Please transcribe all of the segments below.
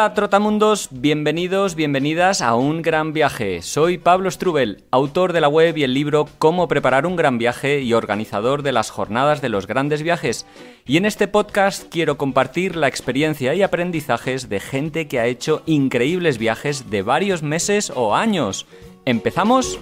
Hola Trotamundos, bienvenidos, bienvenidas a un gran viaje. Soy Pablo Strubel, autor de la web y el libro Cómo preparar un gran viaje y organizador de las jornadas de los grandes viajes. Y en este podcast quiero compartir la experiencia y aprendizajes de gente que ha hecho increíbles viajes de varios meses o años. ¿Empezamos?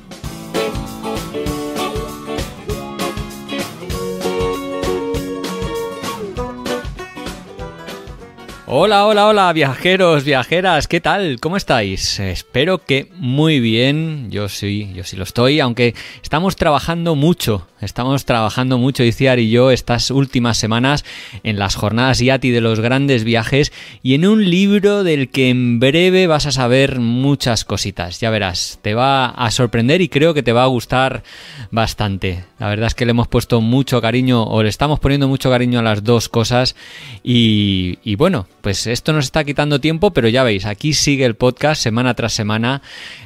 Hola, hola, hola, viajeros, viajeras, ¿qué tal? ¿Cómo estáis? Espero que muy bien, yo sí, yo sí lo estoy, aunque estamos trabajando mucho, estamos trabajando mucho, Iciar y yo, estas últimas semanas en las jornadas IATI de los grandes viajes y en un libro del que en breve vas a saber muchas cositas, ya verás, te va a sorprender y creo que te va a gustar bastante. La verdad es que le hemos puesto mucho cariño, o le estamos poniendo mucho cariño a las dos cosas y bueno, pues esto nos está quitando tiempo, pero ya veis, aquí sigue el podcast semana tras semana,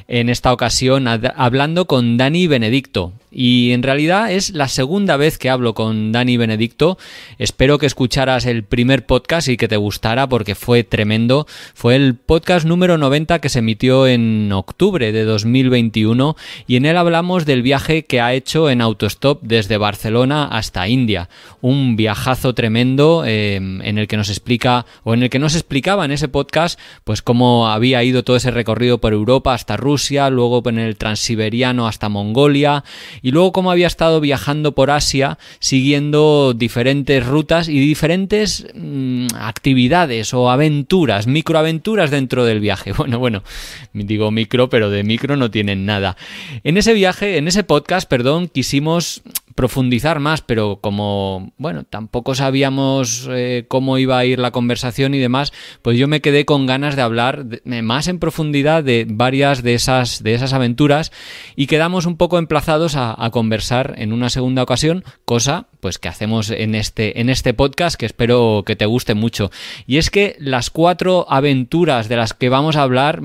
en esta ocasión hablando con Dani Benedicto, y en realidad es la segunda vez que hablo con Dani Benedicto. Espero que escucharas el primer podcast y que te gustara porque fue tremendo. Fue el podcast número 90 que se emitió en octubre de 2021 y en él hablamos del viaje que ha hecho en autostop desde Barcelona hasta India. Un viajazo tremendo em, en el que nos explica o en el que nos explicaba en ese podcast pues cómo había ido todo ese recorrido por Europa hasta Rusia, luego en el transiberiano hasta Mongolia y luego cómo había estado viajando por Asia siguiendo diferentes rutas y diferentes mm, actividades o aventuras, microaventuras dentro del viaje. Bueno, bueno, digo micro, pero de micro no tienen nada. En ese viaje, en ese podcast, perdón, quisimos profundizar más, pero como, bueno, tampoco sabíamos eh, cómo iba a ir la conversación y demás, pues yo me quedé con ganas de hablar más en profundidad de varias de esas, de esas aventuras y quedamos un poco emplazados a, conversar en una segunda ocasión, cosa pues que hacemos en este, en este podcast que espero que te guste mucho. Y es que las cuatro aventuras de las que vamos a hablar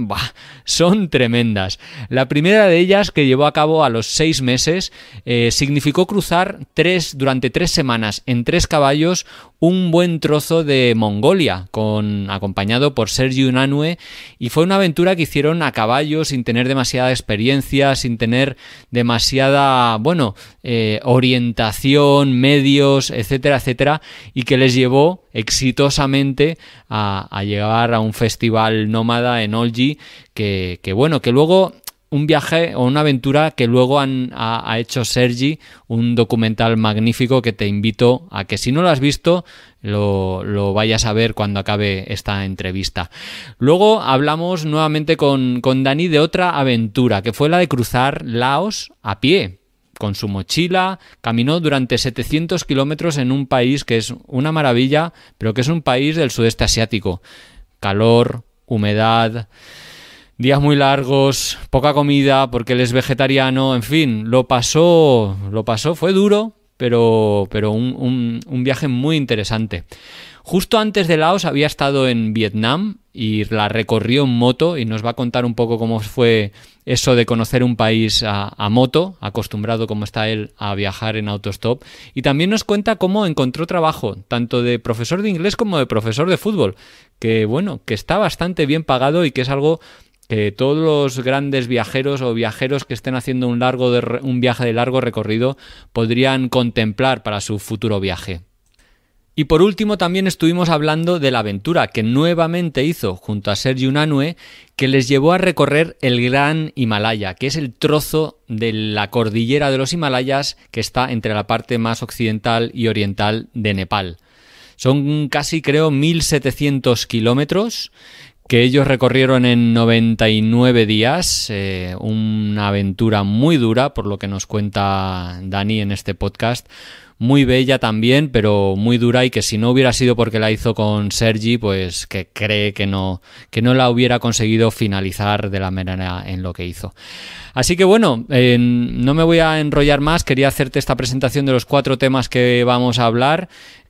son tremendas. La primera de ellas que llevó a cabo a los seis meses eh, significó significó cruzar tres, durante tres semanas en tres caballos un buen trozo de Mongolia, acompañado por Sergio Unanue, y fue una aventura que hicieron a caballo sin tener demasiada experiencia, sin tener demasiada, bueno, eh, orientación, medios, etcétera, etcétera, y que les llevó exitosamente a, llegar a un festival nómada en Olji, que bueno, que luego un viaje o una aventura que luego han, ha, hecho Sergi, un documental magnífico que te invito a que si no lo has visto, lo, lo vayas a ver cuando acabe esta entrevista. Luego hablamos nuevamente con, con Dani de otra aventura, que fue la de cruzar Laos a pie con su mochila, caminó durante 700 kilómetros en un país que es una maravilla, pero que es un país del sudeste asiático. Calor, humedad, días muy largos, poca comida porque él es vegetariano, en fin, lo pasó, lo pasó, fue duro, pero, pero un, un, viaje muy interesante. Justo antes de Laos había estado en Vietnam y la recorrió en moto y nos va a contar un poco cómo fue eso de conocer un país a, a, moto, acostumbrado como está él a viajar en autostop. Y también nos cuenta cómo encontró trabajo, tanto de profesor de inglés como de profesor de fútbol, que bueno, que está bastante bien pagado y que es algo que todos los grandes viajeros o viajeros que estén haciendo un, largo de, un viaje de largo recorrido podrían contemplar para su futuro viaje. Y por último también estuvimos hablando de la aventura que nuevamente hizo junto a Sergio Unanue que les llevó a recorrer el Gran Himalaya, que es el trozo de la cordillera de los Himalayas que está entre la parte más occidental y oriental de Nepal. Son casi, creo, 1.700 kilómetros que ellos recorrieron en 99 días, eh, una aventura muy dura, por lo que nos cuenta Dani en este podcast, muy bella también, pero muy dura y que si no hubiera sido porque la hizo con Sergi, pues que cree que no, que no la hubiera conseguido finalizar de la manera en lo que hizo. Así que bueno, no me voy a enrollar más, quería hacerte esta presentación de los cuatro temas que vamos a hablar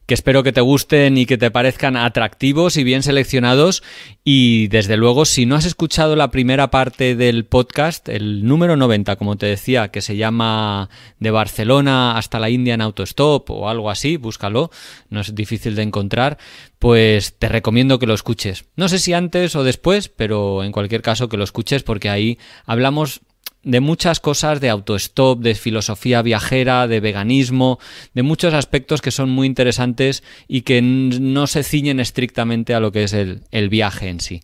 que espero que te gusten y que te parezcan atractivos y bien seleccionados. Y desde luego, si no has escuchado la primera parte del podcast, el número 90, como te decía, que se llama De Barcelona hasta la India en autostop o algo así, búscalo, no es difícil de encontrar, pues te recomiendo que lo escuches. No sé si antes o después, pero en cualquier caso que lo escuches porque ahí hablamos de muchas cosas de autostop, de filosofía viajera, de veganismo, de muchos aspectos que son muy interesantes y que no se ciñen estrictamente a lo que es el, viaje en sí.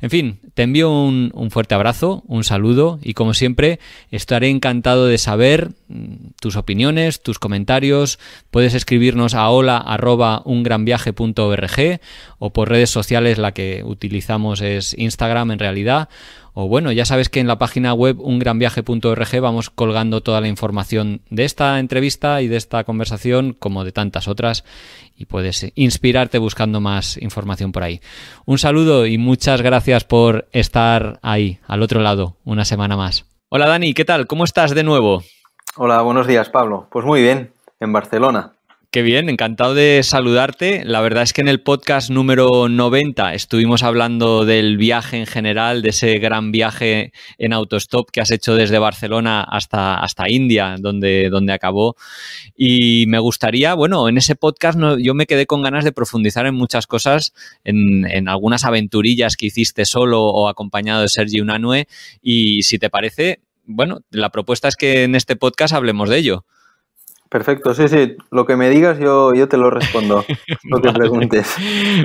En fin, te envío un, un fuerte abrazo, un saludo y como siempre estaré encantado de saber mm, tus opiniones, tus comentarios. Puedes escribirnos a hola.ungranviaje.org o por redes sociales la que utilizamos es Instagram en realidad o bueno, ya sabes que en la página web ungranviaje.org vamos colgando toda la información de esta entrevista y de esta conversación, como de tantas otras, y puedes inspirarte buscando más información por ahí. Un saludo y muchas gracias por estar ahí, al otro lado, una semana más. Hola Dani, ¿qué tal? ¿Cómo estás de nuevo? Hola, buenos días Pablo. Pues muy bien, en Barcelona. Qué bien, encantado de saludarte. La verdad es que en el podcast número 90 estuvimos hablando del viaje en general, de ese gran viaje en autostop que has hecho desde Barcelona hasta, hasta India, donde, donde acabó. Y me gustaría, bueno, en ese podcast no, yo me quedé con ganas de profundizar en muchas cosas, en, en algunas aventurillas que hiciste solo o acompañado de Sergi Unanue. Y si te parece, bueno, la propuesta es que en este podcast hablemos de ello. Perfecto, sí, sí. Lo que me digas yo, yo te lo respondo, lo que preguntes.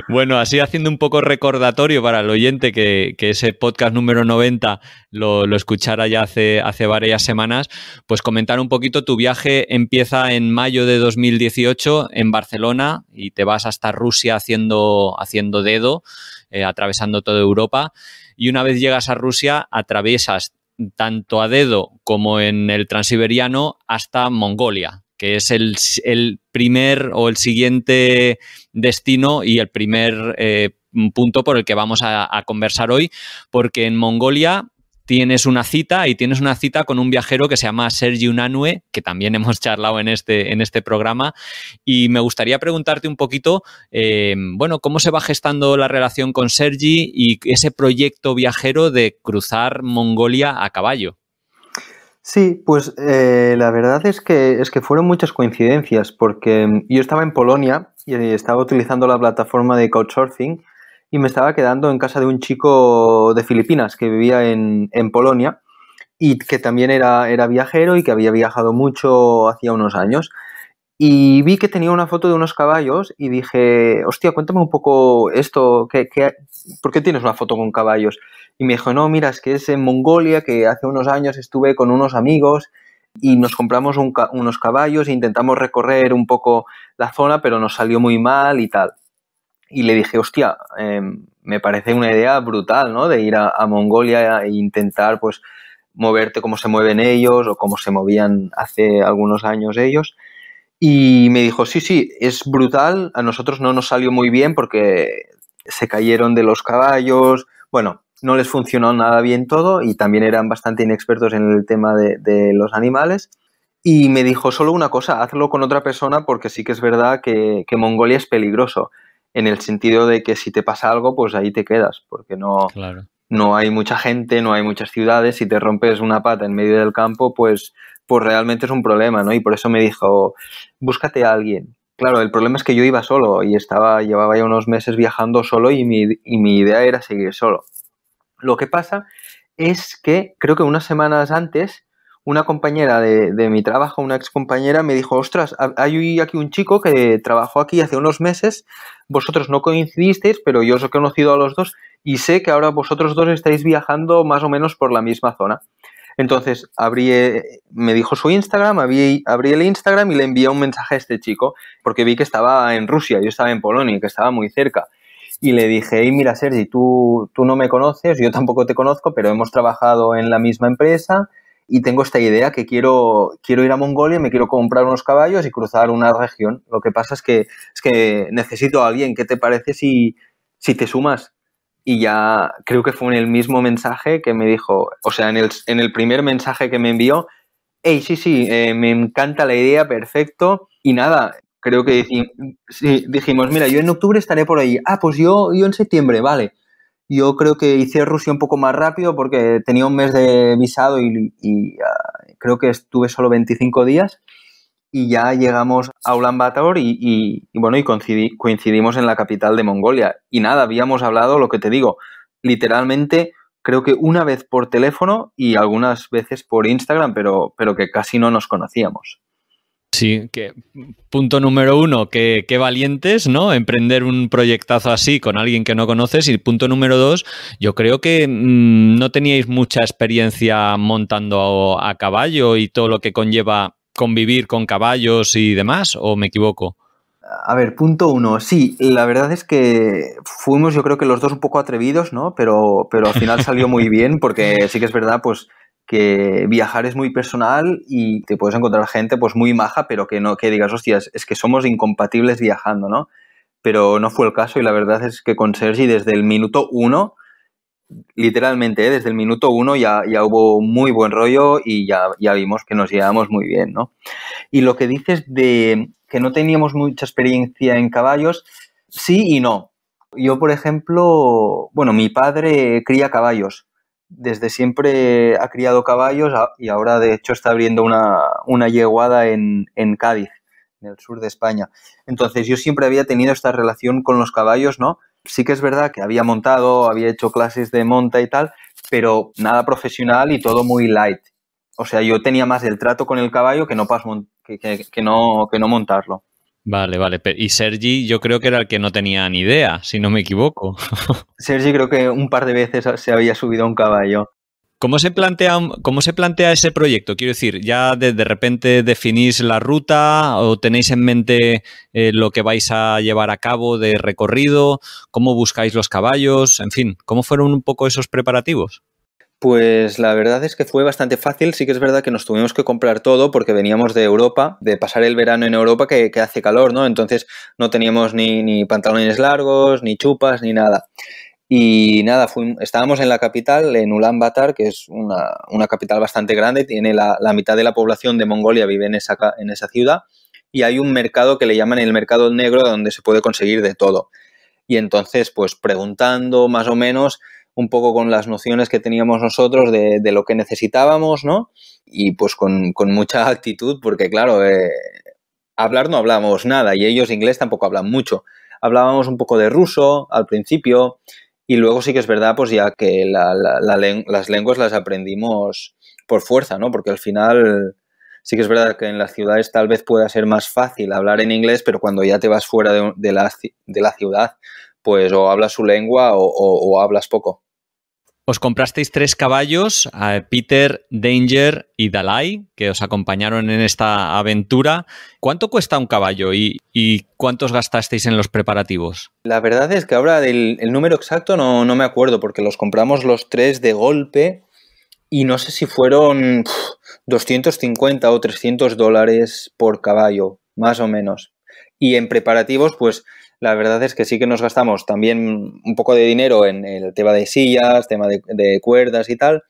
Bueno, así haciendo un poco recordatorio para el oyente que, ese podcast número 90 lo, escuchara ya hace, hace varias semanas, pues comentar un poquito, tu viaje empieza en mayo de 2018 en Barcelona y te vas hasta Rusia haciendo, haciendo dedo, eh, atravesando toda Europa. Y una vez llegas a Rusia, atraviesas tanto a dedo como en el transiberiano hasta Mongolia, que es el, primer o el siguiente destino y el primer eh, punto por el que vamos a, conversar hoy, porque en Mongolia tienes una cita y tienes una cita con un viajero que se llama Sergi Unanue, que también hemos charlado en este, en este programa. Y me gustaría preguntarte un poquito, eh, bueno, cómo se va gestando la relación con Sergi y ese proyecto viajero de cruzar Mongolia a caballo. Sí, pues eh, la verdad es que, es que fueron muchas coincidencias, porque yo estaba en Polonia y eh, estaba utilizando la plataforma de Couchsurfing y me estaba quedando en casa de un chico de Filipinas que vivía en, en Polonia y que también era, era viajero y que había viajado mucho hacía unos años. Y vi que tenía una foto de unos caballos y dije, hostia, cuéntame un poco esto, ¿qué, por qué tienes una foto con caballos? y me dijo, no, mira, es que es en Mongolia que hace unos años estuve con unos amigos y nos compramos unos caballos e intentamos recorrer un poco la zona, pero nos salió muy mal y tal. Y le dije, hostia, em, me parece una idea brutal, ¿no? De ir a, a, Mongolia e intentar, pues, moverte como se mueven ellos o como se movían hace algunos años ellos. Y me dijo, sí, sí, es brutal, a nosotros no nos salió muy bien porque se cayeron de los caballos, bueno, no les funcionó nada bien todo y también eran bastante inexpertos en el tema de, los animales. Y me dijo solo una cosa, hazlo con otra persona porque sí que es verdad que, Mongolia es peligroso, en el sentido de que si te pasa algo, pues ahí te quedas, porque no, no hay mucha gente, no hay muchas ciudades, si te rompes una pata en medio del campo, pues, pues realmente es un problema, ¿no? Y por eso me dijo, búscate a alguien. Claro, el problema es que yo iba solo y estaba, llevaba ya unos meses viajando solo y mi, y mi idea era seguir solo. Lo que pasa es que creo que unas semanas antes una compañera de, mi trabajo, una ex compañera, me dijo, ostras, hay aquí un chico que trabajó aquí hace unos meses, vosotros no coincidisteis, pero yo os he conocido a los dos y sé que ahora vosotros dos estáis viajando más o menos por la misma zona. Entonces, abrí, eh, me dijo su Instagram, abrí, abrí el Instagram y le envié un mensaje a este chico, porque vi que estaba en Rusia, yo estaba en Polonia, y que estaba muy cerca y le dije, hey, mira Sergi, tú, tú no me conoces, yo tampoco te conozco, pero hemos trabajado en la misma empresa y tengo esta idea que quiero, quiero ir a Mongolia, me quiero comprar unos caballos y cruzar una región. Lo que pasa es que, es que necesito a alguien, ¿qué te parece si, si te sumas? Y ya creo que fue en el mismo mensaje que me dijo, o sea, en el, en el primer mensaje que me envió, hey, sí, sí, eh, me encanta la idea, perfecto. Y nada, creo que dijimos, mira, yo en octubre estaré por ahí. Ah, pues yo, yo en septiembre, vale. Yo creo que hice Rusia un poco más rápido porque tenía un mes de visado y, ah, creo que estuve solo 25 días y ya llegamos a Ulan y, bueno, y coincidimos en la capital de Mongolia. Y nada, habíamos hablado lo que te digo, literalmente creo que una vez por teléfono y algunas veces por Instagram, pero, pero que casi no nos conocíamos. Sí, que punto número uno, que, valientes, ¿no? Emprender un proyectazo así con alguien que no conoces. Y punto número dos, yo creo que mm, no teníais mucha experiencia montando a, caballo y todo lo que conlleva convivir con caballos y demás, ¿o me equivoco? A ver, punto uno, sí, la verdad es que fuimos yo creo que los dos un poco atrevidos, ¿no? Pero, pero al final salió muy bien porque sí que es verdad, pues que viajar es muy personal y te puedes encontrar gente pues muy maja, pero que no que digas, hostias, es que somos incompatibles viajando, ¿no? Pero no fue el caso y la verdad es que con Sergi desde el minuto uno, literalmente, ¿eh? desde el minuto uno ya, ya hubo muy buen rollo y ya, ya vimos que nos llevamos muy bien, ¿no? Y lo que dices de que no teníamos mucha experiencia en caballos, sí y no. Yo, por ejemplo, bueno, mi padre cría caballos desde siempre ha criado caballos y ahora de hecho está abriendo una, yeguada en, Cádiz, en el sur de España. Entonces yo siempre había tenido esta relación con los caballos, ¿no? Sí que es verdad que había montado, había hecho clases de monta y tal, pero nada profesional y todo muy light. O sea, yo tenía más el trato con el caballo que no, pas, que no, que no montarlo. Vale, vale. Y Sergi yo creo que era el que no tenía ni idea, si no me equivoco. Sergi creo que un par de veces se había subido a un caballo. ¿Cómo se, plantea, ¿Cómo se plantea ese proyecto? Quiero decir, ¿ya de, repente definís la ruta o tenéis en mente eh, lo que vais a llevar a cabo de recorrido? ¿Cómo buscáis los caballos? En fin, ¿cómo fueron un poco esos preparativos? Pues la verdad es que fue bastante fácil. Sí que es verdad que nos tuvimos que comprar todo porque veníamos de Europa, de pasar el verano en Europa que, hace calor, ¿no? Entonces no teníamos ni, pantalones largos, ni chupas, ni nada. Y nada, estábamos en la capital, en Ulaanbaatar, que es una, capital bastante grande, tiene la, mitad de la población de Mongolia vive en esa, en esa ciudad y hay un mercado que le llaman el mercado negro donde se puede conseguir de todo. Y entonces, pues preguntando más o menos, un poco con las nociones que teníamos nosotros de, lo que necesitábamos, ¿no? Y pues con, con mucha actitud, porque claro, eh, hablar no hablamos nada y ellos inglés tampoco hablan mucho. Hablábamos un poco de ruso al principio y luego sí que es verdad, pues ya que las lenguas las aprendimos por fuerza, ¿no? Porque al final sí que es verdad que en las ciudades tal vez pueda ser más fácil hablar en inglés, pero cuando ya te vas fuera de, de, la, de la, ciudad, pues o hablas su lengua o hablas poco. Os comprasteis tres caballos, Peter, Danger y Dalai, que os acompañaron en esta aventura. ¿Cuánto cuesta un caballo y, cuántos gastasteis en los preparativos? La verdad es que ahora del, el número exacto no, me acuerdo, porque los compramos los tres de golpe y no sé si fueron 250 o 300 dólares por caballo, más o menos. Y en preparativos, pues la verdad es que sí que nos gastamos también un poco de dinero en el tema de sillas, tema de, cuerdas y tal,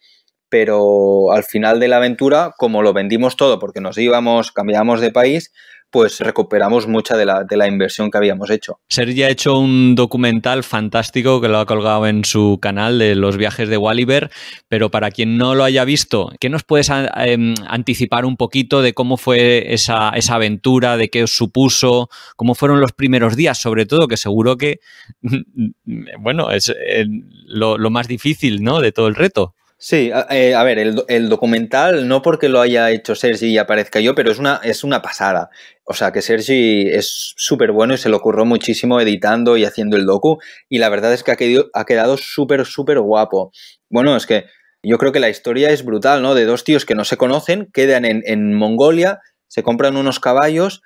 pero al final de la aventura, como lo vendimos todo, porque nos íbamos, cambiábamos de país, pues recuperamos mucha de la, inversión que habíamos hecho. Sergi ha hecho un documental fantástico que lo ha colgado en su canal de los viajes de Walliver, pero para quien no lo haya visto, ¿qué nos puedes ah, em, anticipar un poquito de cómo fue esa, aventura, de qué os supuso, cómo fueron los primeros días, sobre todo, que seguro que, bueno, es eh, lo, más difícil, ¿no?, de todo el reto. Sí, a eh, ver, el, documental, no porque lo haya hecho Sergi y aparezca yo, pero es una, es una pasada. O sea que Sergi es súper bueno y se le ocurrió muchísimo editando y haciendo el docu. Y la verdad es que ha quedado, súper, súper guapo. Bueno, es que yo creo que la historia es brutal, ¿no? De dos tíos que no se conocen, quedan en Mongolia, se compran unos caballos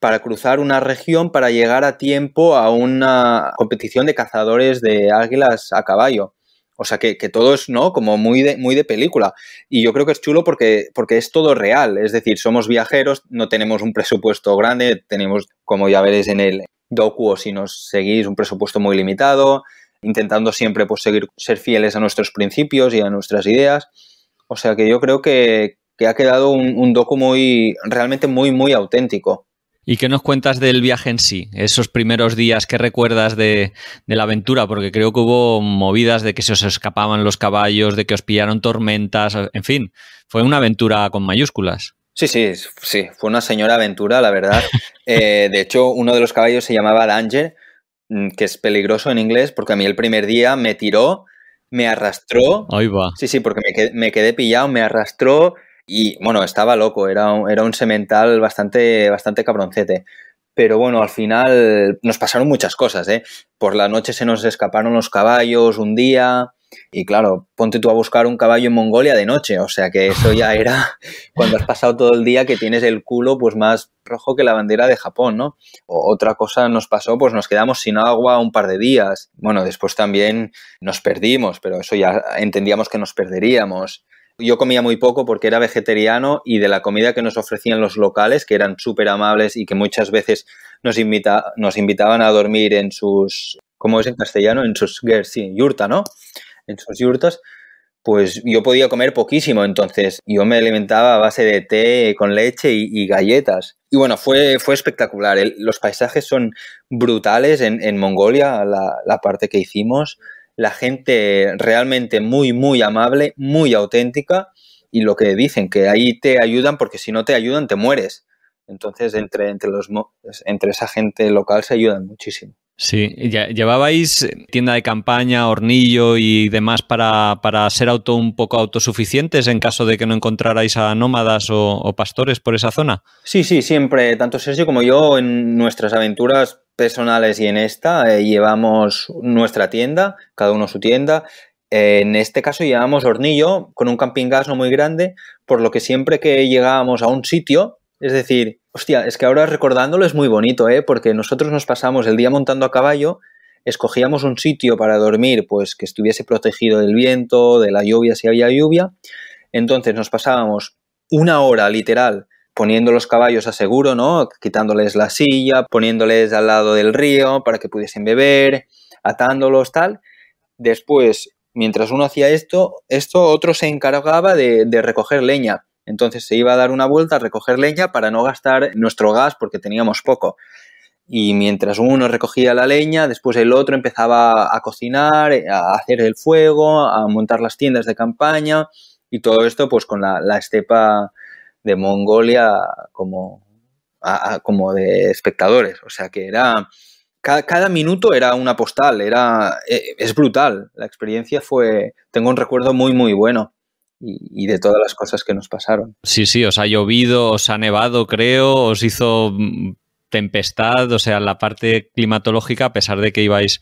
para cruzar una región para llegar a tiempo a una competición de cazadores de águilas a caballo. O sea, que, todo es, ¿no? Como muy de, muy de película. Y yo creo que es chulo porque, porque es todo real. Es decir, somos viajeros, no tenemos un presupuesto grande, tenemos, como ya veréis en el docu o si nos seguís, un presupuesto muy limitado, intentando siempre pues, seguir ser fieles a nuestros principios y a nuestras ideas. O sea, que yo creo que, ha quedado un, un docu muy, realmente muy, muy auténtico. ¿Y qué nos cuentas del viaje en sí? Esos primeros días, ¿qué recuerdas de, la aventura? Porque creo que hubo movidas de que se os escapaban los caballos, de que os pillaron tormentas, en fin, fue una aventura con mayúsculas. Sí, sí, sí, fue una señora aventura, la verdad. Eh, de hecho, uno de los caballos se llamaba Danger, mm, que es peligroso en inglés, porque a mí el primer día me tiró, me arrastró. Ahí va. Sí, sí, porque me quedé pillado, me arrastró, y bueno, estaba loco, era un, era un semental bastante, bastante cabroncete. Pero bueno, al final nos pasaron muchas cosas, ¿eh? Por la noche se nos escaparon los caballos un día, y claro, ponte tú a buscar un caballo en Mongolia de noche, o sea que eso ya era cuando has pasado todo el día que tienes el culo pues más rojo que la bandera de Japón, ¿no? otra cosa nos pasó, pues nos quedamos sin agua un par de días. Bueno, después también nos perdimos, pero eso ya entendíamos que nos perderíamos. Yo comía muy poco porque era vegetariano y de la comida que nos ofrecían los locales, que eran súper amables y que muchas veces nos, invitaban a dormir en sus, ¿cómo es en castellano? En sus, sí, yurta, ¿no? En sus yurtas, pues yo podía comer poquísimo, entonces yo me alimentaba a base de té con leche y, galletas. Y bueno, fue, fue espectacular. los paisajes son brutales en, Mongolia, la, parte que hicimos la gente realmente muy, muy amable, muy auténtica y lo que dicen, que ahí te ayudan porque si no te ayudan te mueres. Entonces, entre, entre, los, entre esa gente local se ayudan muchísimo. Sí, ¿llevabais tienda de campaña, hornillo y demás para, ser auto un poco autosuficientes en caso de que no encontrarais a nómadas o, pastores por esa zona? Sí, sí, siempre, tanto Sergio como yo en nuestras aventuras personales y en esta eh, llevamos nuestra tienda, cada uno su tienda. en este caso llevamos hornillo con un camping gas no muy grande, por lo que siempre que llegábamos a un sitio es decir, hostia, es que ahora recordándolo es muy bonito, ¿eh? Porque nosotros nos pasamos el día montando a caballo, escogíamos un sitio para dormir, pues que estuviese protegido del viento, de la lluvia si había lluvia. Entonces nos pasábamos una hora literal poniendo los caballos a seguro, ¿no? Quitándoles la silla, poniéndoles al lado del río para que pudiesen beber, atándolos, tal. Después, mientras uno hacía esto, esto otro se encargaba de, de recoger leña entonces se iba a dar una vuelta a recoger leña para no gastar nuestro gas porque teníamos poco. Y mientras uno recogía la leña, después el otro empezaba a cocinar, a hacer el fuego, a montar las tiendas de campaña y todo esto pues con la, estepa de Mongolia como, como de espectadores. O sea que era... Cada, cada minuto era una postal, era, eh, es brutal. La experiencia fue... Tengo un recuerdo muy, muy bueno y, de todas las cosas que nos pasaron. Sí, sí, os ha llovido, os ha nevado, creo, os hizo mm, tempestad, o sea, la parte climatológica, a pesar de que ibais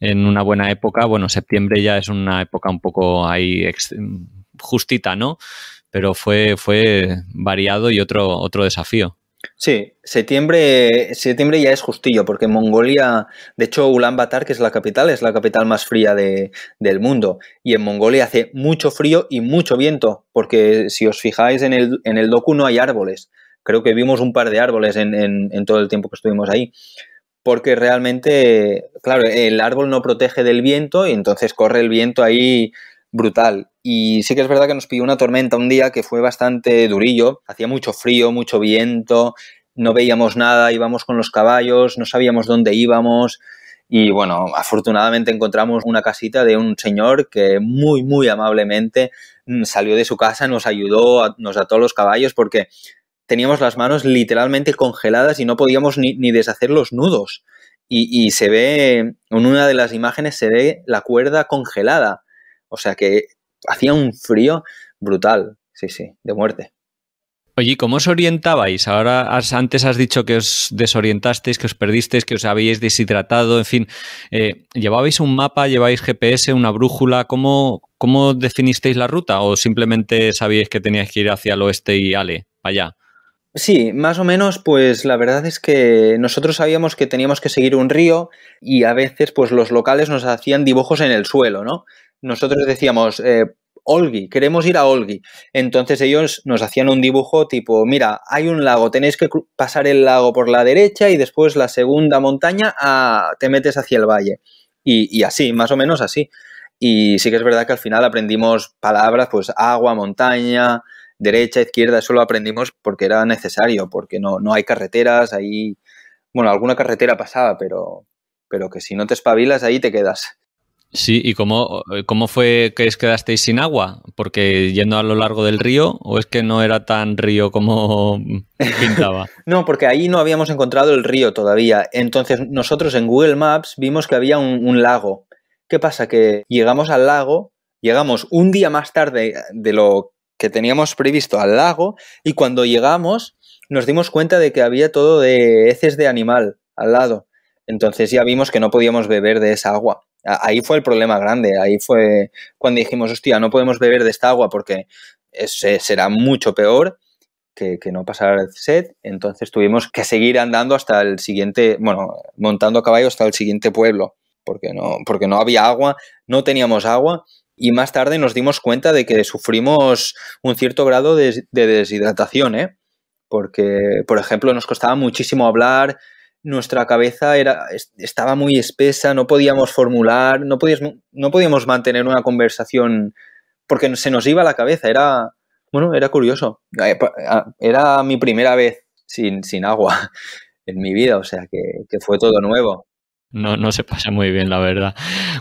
en una buena época, bueno, septiembre ya es una época un poco ahí mm, justita, ¿no? Pero fue, fue variado y otro, otro desafío. Sí, septiembre, septiembre ya es justillo, porque Mongolia, de hecho, Ulan Batar, que es la capital, es la capital más fría del mundo. Y en Mongolia hace mucho frío y mucho viento, porque si os fijáis en el, en el docu no hay árboles. Creo que vimos un par de árboles en, en, en todo el tiempo que estuvimos ahí. Porque realmente, claro, el árbol no protege del viento y entonces corre el viento ahí brutal. Y sí que es verdad que nos pidió una tormenta un día que fue bastante durillo, hacía mucho frío, mucho viento, no veíamos nada, íbamos con los caballos, no sabíamos dónde íbamos. Y bueno, afortunadamente encontramos una casita de un señor que muy, muy amablemente mm, salió de su casa, nos ayudó, nos ató los caballos porque teníamos las manos literalmente congeladas y no podíamos ni, deshacer los nudos. Y, y, se ve, en una de las imágenes se ve la cuerda congelada. O sea que hacía un frío brutal, sí, sí, de muerte. Oye, ¿cómo os orientabais? Ahora antes has dicho que os desorientasteis, que os perdisteis, que os habíais deshidratado, en fin. Eh, ¿Llevabais un mapa, lleváis GPS, una brújula? ¿Cómo, ¿Cómo definisteis la ruta? ¿O simplemente sabíais que teníais que ir hacia el oeste y ale, allá? Sí, más o menos, pues la verdad es que nosotros sabíamos que teníamos que seguir un río y a veces pues los locales nos hacían dibujos en el suelo, ¿no? nosotros decíamos, eh, Olgi, queremos ir a Olgi. Entonces ellos nos hacían un dibujo tipo, mira, hay un lago, tenéis que pasar el lago por la derecha y después la segunda montaña te metes hacia el valle. Y, así, más o menos así. Y sí que es verdad que al final aprendimos palabras, pues agua, montaña, derecha, izquierda, eso lo aprendimos porque era necesario, porque no, no hay carreteras, ahí, bueno, alguna carretera pasaba, pero, pero que si no te espabilas ahí te quedas. Sí, ¿y cómo, fue que os quedasteis sin agua? ¿Porque yendo a lo largo del río o es que no era tan río como pintaba? no, porque ahí no habíamos encontrado el río todavía. Entonces nosotros en Google Maps vimos que había un lago. ¿Qué pasa? Que llegamos al lago, llegamos un día más tarde de lo que teníamos previsto al lago y cuando llegamos nos dimos cuenta de que había todo de heces de animal al lado. Entonces ya vimos que no podíamos beber de esa agua. Ahí fue el problema grande, ahí fue cuando dijimos, hostia, no podemos beber de esta agua porque será mucho peor que, no pasar el set, entonces tuvimos que seguir andando hasta el siguiente, bueno, montando a caballo hasta el siguiente pueblo, porque no, porque no había agua, no teníamos agua y más tarde nos dimos cuenta de que sufrimos un cierto grado de, de deshidratación, ¿eh? porque, por ejemplo, nos costaba muchísimo hablar, nuestra cabeza era, estaba muy espesa, no podíamos formular, no podíamos, no podíamos mantener una conversación porque se nos iba la cabeza, era, bueno, era curioso. Eh, era mi primera vez sin, agua en mi vida, o sea que fue todo nuevo. No, no se pasa muy bien, la verdad.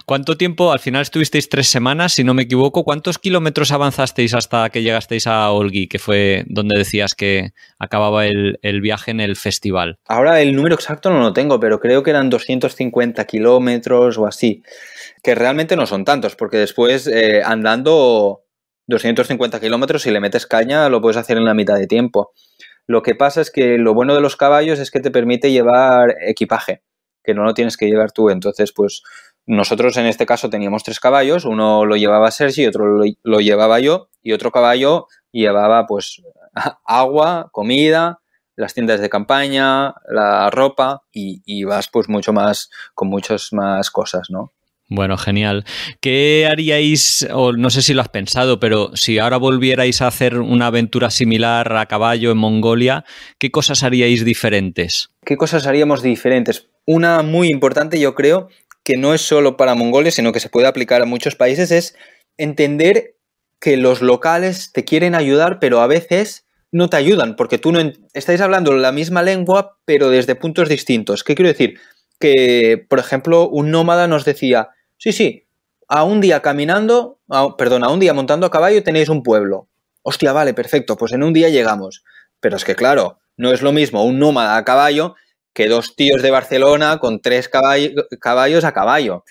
¿Cuánto tiempo? Al final estuvisteis tres semanas, si no me equivoco. ¿Cuántos kilómetros avanzasteis hasta que llegasteis a Olgi, que fue donde decías que acababa el, viaje en el festival? Ahora el número exacto no lo tengo, pero creo que eran 250 kilómetros o así, que realmente no son tantos, porque después eh, andando 250 kilómetros, si le metes caña, lo puedes hacer en la mitad de tiempo. Lo que pasa es que lo bueno de los caballos es que te permite llevar equipaje que no lo tienes que llevar tú. Entonces, pues nosotros en este caso teníamos tres caballos, uno lo llevaba Sergi, otro lo, llevaba yo y otro caballo llevaba pues agua, comida, las tiendas de campaña, la ropa y, y vas pues mucho más con muchas más cosas, ¿no? Bueno, genial. ¿Qué haríais, o no sé si lo has pensado, pero si ahora volvierais a hacer una aventura similar a caballo en Mongolia, ¿qué cosas haríais diferentes? ¿Qué cosas haríamos diferentes? una muy importante, yo creo, que no es solo para mongoles, sino que se puede aplicar a muchos países, es entender que los locales te quieren ayudar, pero a veces no te ayudan, porque tú no estáis hablando la misma lengua, pero desde puntos distintos. ¿Qué quiero decir? Que, por ejemplo, un nómada nos decía, sí, sí, a un día caminando, perdón, a un día montando a caballo tenéis un pueblo. Hostia, vale, perfecto, pues en un día llegamos. Pero es que, claro, no es lo mismo un nómada a caballo que dos tíos de Barcelona con tres caballos a caballo.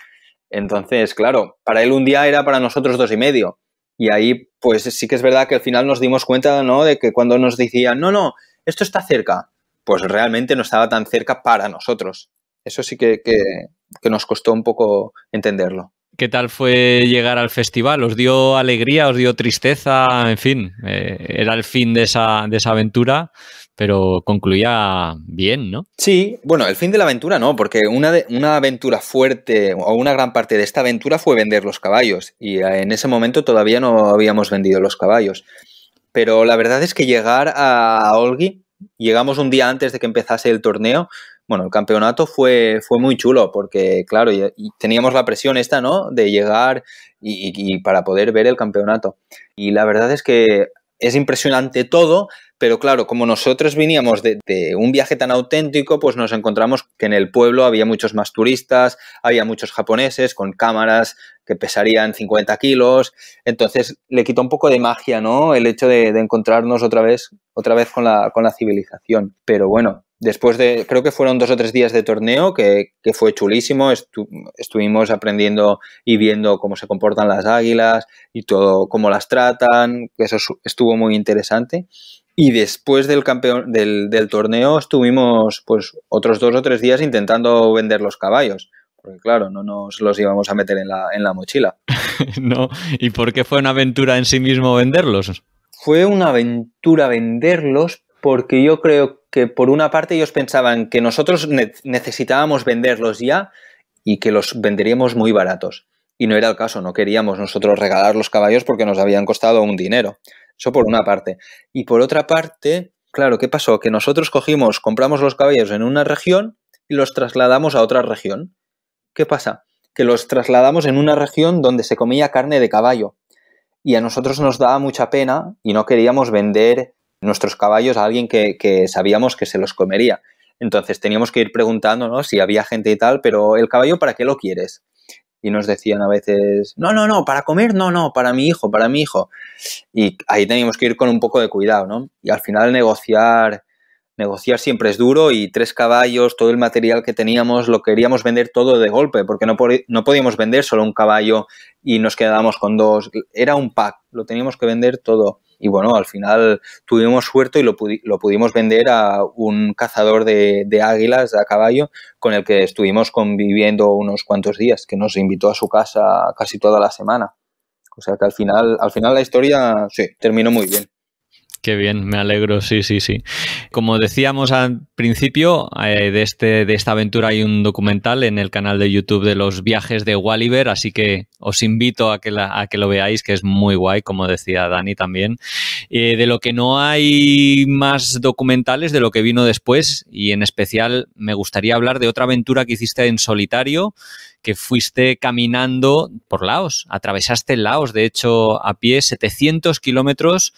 Entonces, claro, para él un día era para nosotros dos y medio. Y ahí, pues sí que es verdad que al final nos dimos cuenta, ¿no? De que cuando nos decían, no, no, esto está cerca, pues realmente no estaba tan cerca para nosotros. Eso sí que, nos costó un poco entenderlo. ¿Qué tal fue llegar al festival? ¿Os dio alegría? ¿Os dio tristeza? En fin, eh, era el fin de esa, de esa aventura pero concluía bien, ¿no? Sí, bueno, el fin de la aventura no, porque una, una aventura fuerte o una gran parte de esta aventura fue vender los caballos y eh, en ese momento todavía no habíamos vendido los caballos. Pero la verdad es que llegar a, Olgi, llegamos un día antes de que empezase el torneo, bueno, el campeonato fue, fue muy chulo porque, claro, teníamos la presión esta, ¿no? De llegar y para poder ver el campeonato. Y la verdad es que es impresionante todo, pero claro, como nosotros veníamos de, un viaje tan auténtico, pues nos encontramos que en el pueblo había muchos más turistas, había muchos japoneses con cámaras que pesarían 50 kilos, entonces le quitó un poco de magia, ¿no? El hecho de, de encontrarnos otra vez, otra vez con la, con la civilización, pero bueno, después de, creo que fueron dos o tres días de torneo, que, fue chulísimo, estuvimos aprendiendo y viendo cómo se comportan las águilas y todo, cómo las tratan, eso estuvo muy interesante. Y después del, campeón, del, torneo estuvimos pues otros dos o tres días intentando vender los caballos, porque claro, no nos los íbamos a meter en la, en la mochila. no, ¿y por qué fue una aventura en sí mismo venderlos? Fue una aventura venderlos porque yo creo que que por una parte ellos pensaban que nosotros necesitábamos venderlos ya y que los venderíamos muy baratos. Y no era el caso, no queríamos nosotros regalar los caballos porque nos habían costado un dinero. Eso por una parte. Y por otra parte, claro, ¿qué pasó? Que nosotros cogimos, compramos los caballos en una región y los trasladamos a otra región. ¿Qué pasa? Que los trasladamos en una región donde se comía carne de caballo. Y a nosotros nos daba mucha pena y no queríamos vender nuestros caballos a alguien que, sabíamos que se los comería. Entonces teníamos que ir preguntándonos si había gente y tal, pero el caballo, ¿para qué lo quieres? y nos decían a veces, no, no, no, para comer, no, no, para mi hijo, para mi hijo. Y ahí teníamos que ir con un poco de cuidado, ¿no? Y al final negociar, negociar siempre es duro y tres caballos, todo el material que teníamos, lo queríamos vender todo de golpe, porque no, no podíamos vender solo un caballo y nos quedábamos con dos. Era un pack, lo teníamos que vender todo y bueno, al final tuvimos suerte y lo, pudimos vender a un cazador de, de, águilas a caballo con el que estuvimos conviviendo unos cuantos días, que nos invitó a su casa casi toda la semana. O sea que al final, al final la historia sí, terminó muy bien. Qué bien, me alegro, sí, sí, sí. Como decíamos al principio, eh, de, este, de esta aventura hay un documental en el canal de YouTube de los viajes de Walliver, así que os invito a que, que lo veáis, que es muy guay, como decía Dani también. Eh, de lo que no hay más documentales, de lo que vino después, y en especial me gustaría hablar de otra aventura que hiciste en solitario, que fuiste caminando por Laos, atravesaste Laos, de hecho, a pie 700 kilómetros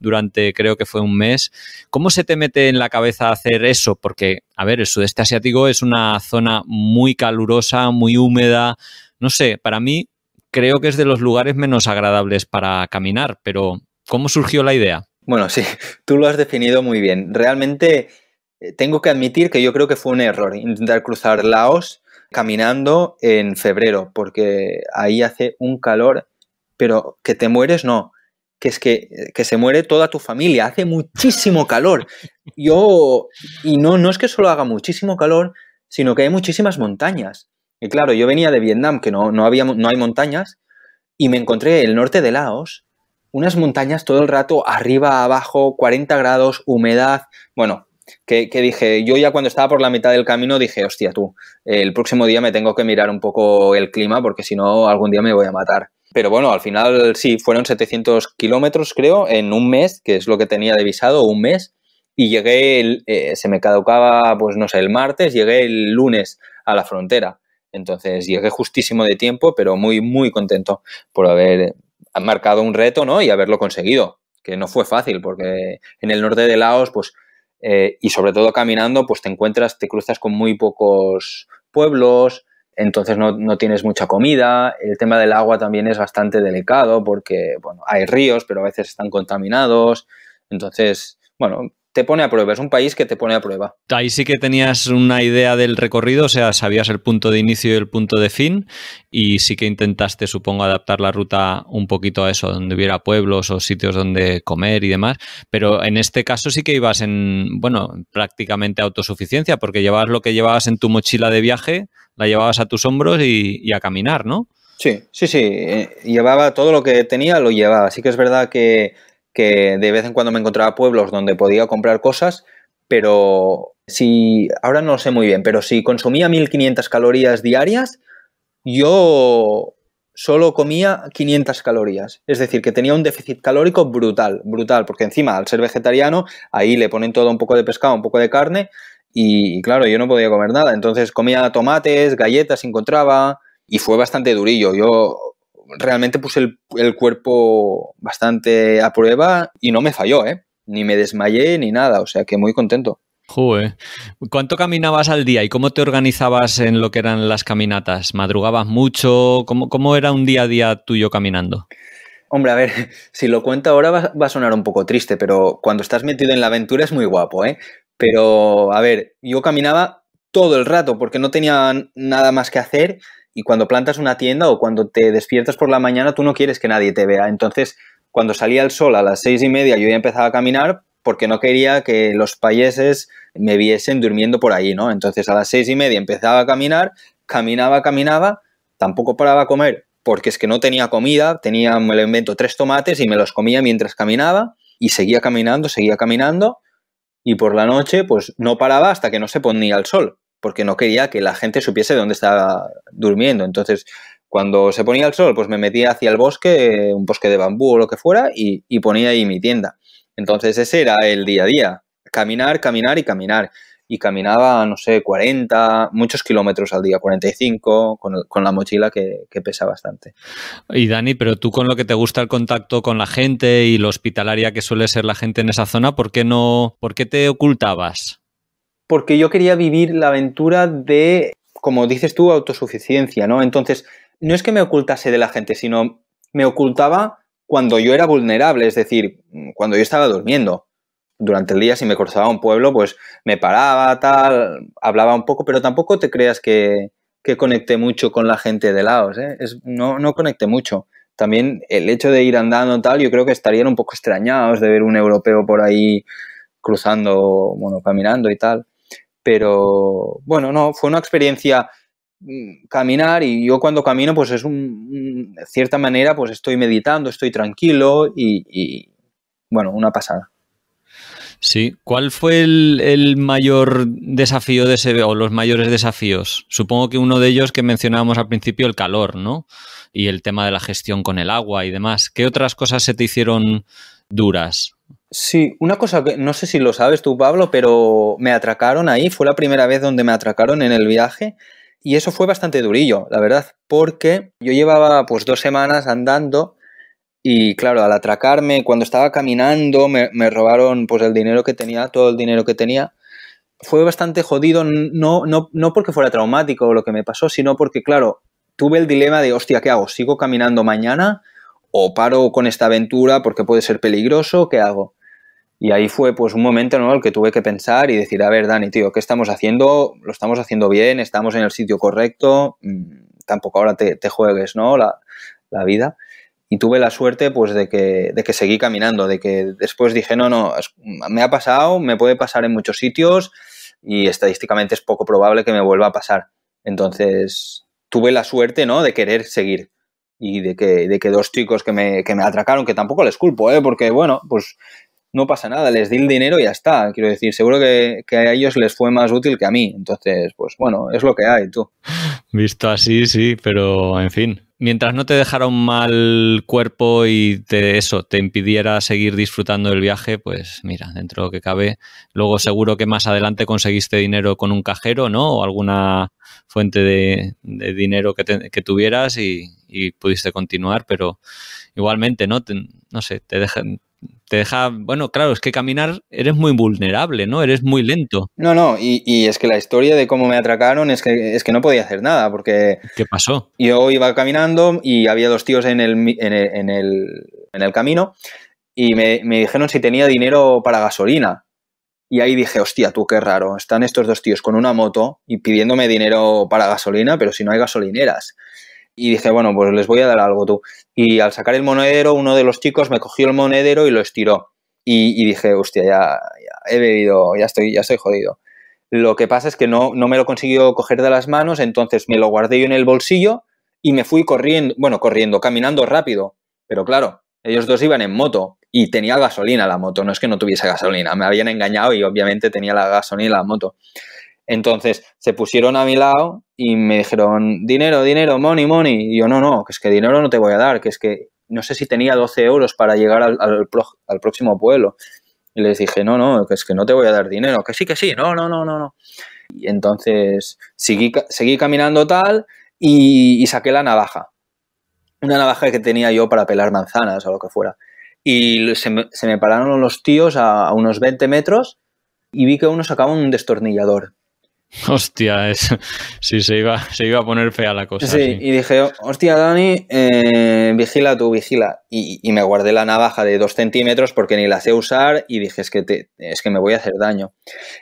durante creo que fue un mes. ¿Cómo se te mete en la cabeza hacer eso? Porque, a ver, el sudeste asiático es una zona muy calurosa, muy húmeda. No sé, para mí creo que es de los lugares menos agradables para caminar, pero ¿cómo surgió la idea? Bueno, sí, tú lo has definido muy bien. Realmente eh, tengo que admitir que yo creo que fue un error intentar cruzar Laos caminando en febrero, porque ahí hace un calor, pero que te mueres no que es eh, que, se muere toda tu familia, hace muchísimo calor. Yo, y no, no es que solo haga muchísimo calor, sino que hay muchísimas montañas. Y claro, yo venía de Vietnam, que no, no, había, no hay montañas, y me encontré el norte de Laos, unas montañas todo el rato, arriba, abajo, 40 grados, humedad, bueno, que, que, dije, yo ya cuando estaba por la mitad del camino dije, hostia tú, el próximo día me tengo que mirar un poco el clima porque si no algún día me voy a matar. Pero bueno, al final sí, fueron 700 kilómetros, creo, en un mes, que es lo que tenía de visado, un mes. Y llegué, eh, se me caducaba, pues no sé, el martes, llegué el lunes a la frontera. Entonces llegué justísimo de tiempo, pero muy, muy contento por haber marcado un reto, Y haberlo conseguido, que no fue fácil, porque en el norte de Laos, pues, eh, y sobre todo caminando, pues te encuentras, te cruzas con muy pocos pueblos, entonces no, tienes mucha comida. El tema del agua también es bastante delicado porque bueno, hay ríos, pero a veces están contaminados. Entonces, bueno, te pone a prueba, es un país que te pone a prueba. Ahí sí que tenías una idea del recorrido, o sea, sabías el punto de inicio y el punto de fin, y sí que intentaste, supongo, adaptar la ruta un poquito a eso, donde hubiera pueblos o sitios donde comer y demás, pero en este caso sí que ibas en, bueno, prácticamente autosuficiencia, porque llevabas lo que llevabas en tu mochila de viaje, la llevabas a tus hombros y, a caminar, ¿no? Sí, sí, sí. Eh, llevaba todo lo que tenía, lo llevaba. Sí que es verdad que, que de vez en cuando me encontraba pueblos donde podía comprar cosas, pero si, ahora no lo sé muy bien, pero si consumía 1500 calorías diarias, yo solo comía 500 calorías. Es decir, que tenía un déficit calórico brutal, brutal, porque encima al ser vegetariano, ahí le ponen todo un poco de pescado, un poco de carne, y, claro, yo no podía comer nada. Entonces comía tomates, galletas, encontraba. Y fue bastante durillo. Yo realmente puse el, cuerpo bastante a prueba y no me falló, ¿eh? Ni me desmayé ni nada. O sea que muy contento. ¡Jue! ¿Cuánto caminabas al día y cómo te organizabas en lo que eran las caminatas? ¿Madrugabas mucho? ¿Cómo, era un día a día tuyo caminando? Hombre, a ver, si lo cuento ahora va, a sonar un poco triste, pero cuando estás metido en la aventura es muy guapo, ¿eh? Pero, a ver, yo caminaba todo el rato porque no tenía nada más que hacer y cuando plantas una tienda o cuando te despiertas por la mañana tú no quieres que nadie te vea. Entonces, cuando salía el sol a las seis y media yo ya empezaba a caminar porque no quería que los payeses me viesen durmiendo por ahí, ¿no? Entonces a las seis y media empezaba a caminar, caminaba, caminaba, tampoco paraba a comer porque es que no tenía comida, tenía, me lo invento, tres tomates y me los comía mientras caminaba y seguía caminando, seguía caminando y por la noche pues no paraba hasta que no se ponía el sol, porque no quería que la gente supiese dónde estaba durmiendo. Entonces, cuando se ponía el sol, pues me metía hacia el bosque, eh, un bosque de bambú o lo que fuera, y, y ponía ahí mi tienda. Entonces ese era el día a día, caminar, caminar y caminar y caminaba, no sé, 40, muchos kilómetros al día, 45, con, con la mochila que, pesa bastante. Y Dani, pero tú con lo que te gusta el contacto con la gente y la hospitalaria que suele ser la gente en esa zona, ¿por qué no, por qué te ocultabas? Porque yo quería vivir la aventura de, como dices tú, autosuficiencia, ¿no? Entonces, no es que me ocultase de la gente, sino me ocultaba cuando yo era vulnerable, es decir, cuando yo estaba durmiendo durante el día, si me cruzaba un pueblo, pues me paraba, tal, hablaba un poco, pero tampoco te creas que, que conecté mucho con la gente de Laos, ¿eh? no, no conecté mucho. También el hecho de ir andando tal, yo creo que estarían un poco extrañados de ver un europeo por ahí cruzando, bueno, caminando y tal. Pero bueno, no, fue una experiencia mm, caminar y yo cuando camino pues es un, cierta manera pues estoy meditando, estoy tranquilo y bueno, una pasada. Sí, ¿cuál fue el, mayor desafío de ese, o los mayores desafíos? Supongo que uno de ellos que mencionábamos al principio, el calor, ¿no? Y el tema de la gestión con el agua y demás. ¿Qué otras cosas se te hicieron duras? Sí, una cosa que no sé si lo sabes tú, Pablo, pero me atracaron ahí, fue la primera vez donde me atracaron en el viaje. Y eso fue bastante durillo, la verdad, porque yo llevaba pues dos semanas andando y claro, al atracarme, cuando estaba caminando, me, robaron pues el dinero que tenía, todo el dinero que tenía. Fue bastante jodido, no, no, porque fuera traumático lo que me pasó, sino porque, claro, tuve el dilema de, hostia, ¿qué hago? ¿Sigo caminando mañana o paro con esta aventura porque puede ser peligroso? ¿Qué hago? Y ahí fue pues un momento ¿no? el que tuve que pensar y decir, a ver, Dani, tío, ¿qué estamos haciendo? ¿Lo estamos haciendo bien? ¿Estamos en el sitio correcto? Mm, tampoco ahora te, juegues, ¿no? La, la vida y tuve la suerte pues de que, de que seguí caminando, de que después dije, no, no, me ha pasado, me puede pasar en muchos sitios y estadísticamente es poco probable que me vuelva a pasar. Entonces, tuve la suerte, ¿no?, de querer seguir y de que, de que dos chicos que me, que me atracaron, que tampoco les culpo, ¿eh? porque bueno, pues no pasa nada, les di el dinero y ya está. Quiero decir, seguro que, que, a ellos les fue más útil que a mí. Entonces, pues bueno, es lo que hay, tú. Visto así, sí, pero en fin. Mientras no te dejara un mal cuerpo y te, eso, te impidiera seguir disfrutando del viaje, pues mira, dentro de lo que cabe. Luego seguro que más adelante conseguiste dinero con un cajero, ¿no? O alguna fuente de, dinero que, tuvieras y, pudiste continuar, pero igualmente, ¿no? no sé, te dejen te deja, bueno, claro, es que caminar eres muy vulnerable, ¿no? Eres muy lento. No, no, y, es que la historia de cómo me atracaron es que, es que no podía hacer nada, porque... ¿Qué pasó? Yo iba caminando y había dos tíos en el, en el, camino y me, me, dijeron si tenía dinero para gasolina. Y ahí dije, hostia, tú qué raro, están estos dos tíos con una moto y pidiéndome dinero para gasolina, pero si no hay gasolineras y dije, bueno, pues les voy a dar algo tú. Y al sacar el monedero, uno de los chicos me cogió el monedero y lo estiró. Y, dije, hostia, ya, ya, he bebido, ya estoy, ya estoy jodido. Lo que pasa es que no, no me lo consiguió coger de las manos, entonces me lo guardé yo en el bolsillo y me fui corriendo, bueno, corriendo, caminando rápido. Pero claro, ellos dos iban en moto y tenía gasolina la moto, no es que no tuviese gasolina, me habían engañado y obviamente tenía la gasolina la moto. Entonces se pusieron a mi lado y me dijeron, dinero, dinero, money, money. Y yo, no, no, que es que dinero no te voy a dar, que es que no sé si tenía 12 euros para llegar al, al, próximo pueblo. Y les dije, no, no, que es que no te voy a dar dinero, que sí, que sí, no, no, no, no, no. Y entonces seguí, caminando tal y, saqué la navaja. Una navaja que tenía yo para pelar manzanas o lo que fuera. Y se me, pararon los tíos a, a unos 20 metros y vi que uno sacaba un destornillador Hostia, es, sí, se iba, se iba a poner fea la cosa. Sí, y dije, hostia, Dani, eh, vigila tú, vigila. Y, me guardé la navaja de dos centímetros porque ni la sé usar y dije, es que, te, es que me voy a hacer daño.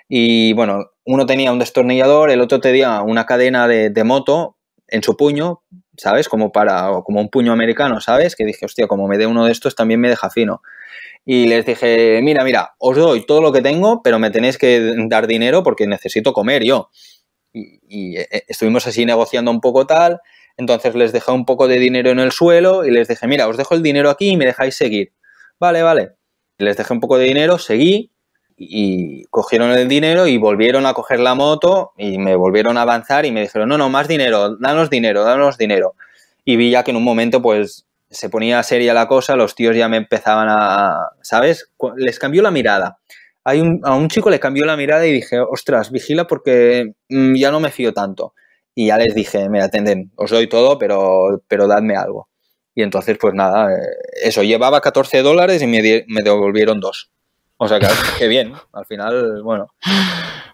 Y bueno, uno tenía un destornillador, el otro tenía una cadena de, de moto en su puño, ¿sabes? Como para, como un puño americano, ¿sabes? Que dije, hostia, como me dé uno de estos también me deja fino y les dije, mira, mira, os doy todo lo que tengo, pero me tenéis que dar dinero porque necesito comer yo. Y, eh, eh, estuvimos así negociando un poco tal, entonces les dejé un poco de dinero en el suelo y les dije, mira, os dejo el dinero aquí y me dejáis seguir. Vale, vale. Les dejé un poco de dinero, seguí y cogieron el dinero y volvieron a coger la moto y me volvieron a avanzar y me dijeron, no, no, más dinero, danos dinero, danos dinero. Y vi ya que en un momento pues se ponía seria la cosa, los tíos ya me empezaban a, ¿sabes? Les cambió la mirada. Hay a un chico le cambió la mirada y dije, ostras, vigila porque mm, ya no me fío tanto. Y ya les dije, me atenden, os doy todo, pero, pero dadme algo. Y entonces, pues nada, eh, eso, llevaba 14 dólares y me, devolvieron dos. O sea, que, bien, al final, bueno.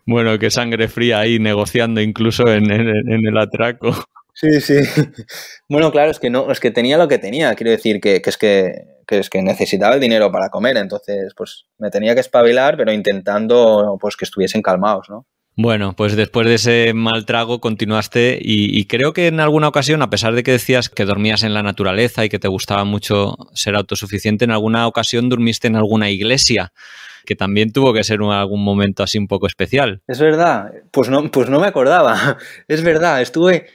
Bueno, qué sangre fría ahí negociando incluso en el atraco. Sí, sí. Bueno, claro, es que no, es que tenía lo que tenía. Quiero decir que, es que, es que necesitaba el dinero para comer. Entonces, pues me tenía que espabilar, pero intentando pues que estuviesen calmados, ¿no? Bueno, pues después de ese mal trago continuaste y, creo que en alguna ocasión, a pesar de que decías que dormías en la naturaleza y que te gustaba mucho ser autosuficiente, en alguna ocasión durmiste en alguna iglesia, que también tuvo que ser algún momento así un poco especial. Es verdad, pues no, pues no me acordaba. Es verdad, estuve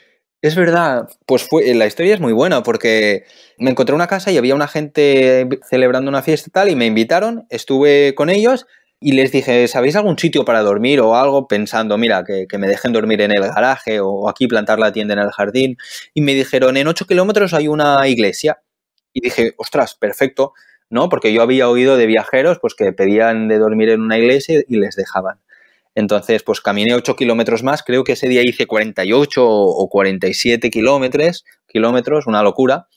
es verdad, pues fue, la historia es muy buena porque me encontré una casa y había una gente celebrando una fiesta tal y me invitaron, estuve con ellos y les dije, ¿sabéis algún sitio para dormir o algo? Pensando, mira, que, me dejen dormir en el garaje o aquí plantar la tienda en el jardín. Y me dijeron, en 8 kilómetros hay una iglesia. Y dije, ostras, perfecto, ¿no? Porque yo había oído de viajeros pues que pedían de dormir en una iglesia y les dejaban. Entonces, pues caminé 8 kilómetros más, creo que ese día hice 48 o 47 kilómetros, kilómetros, una locura.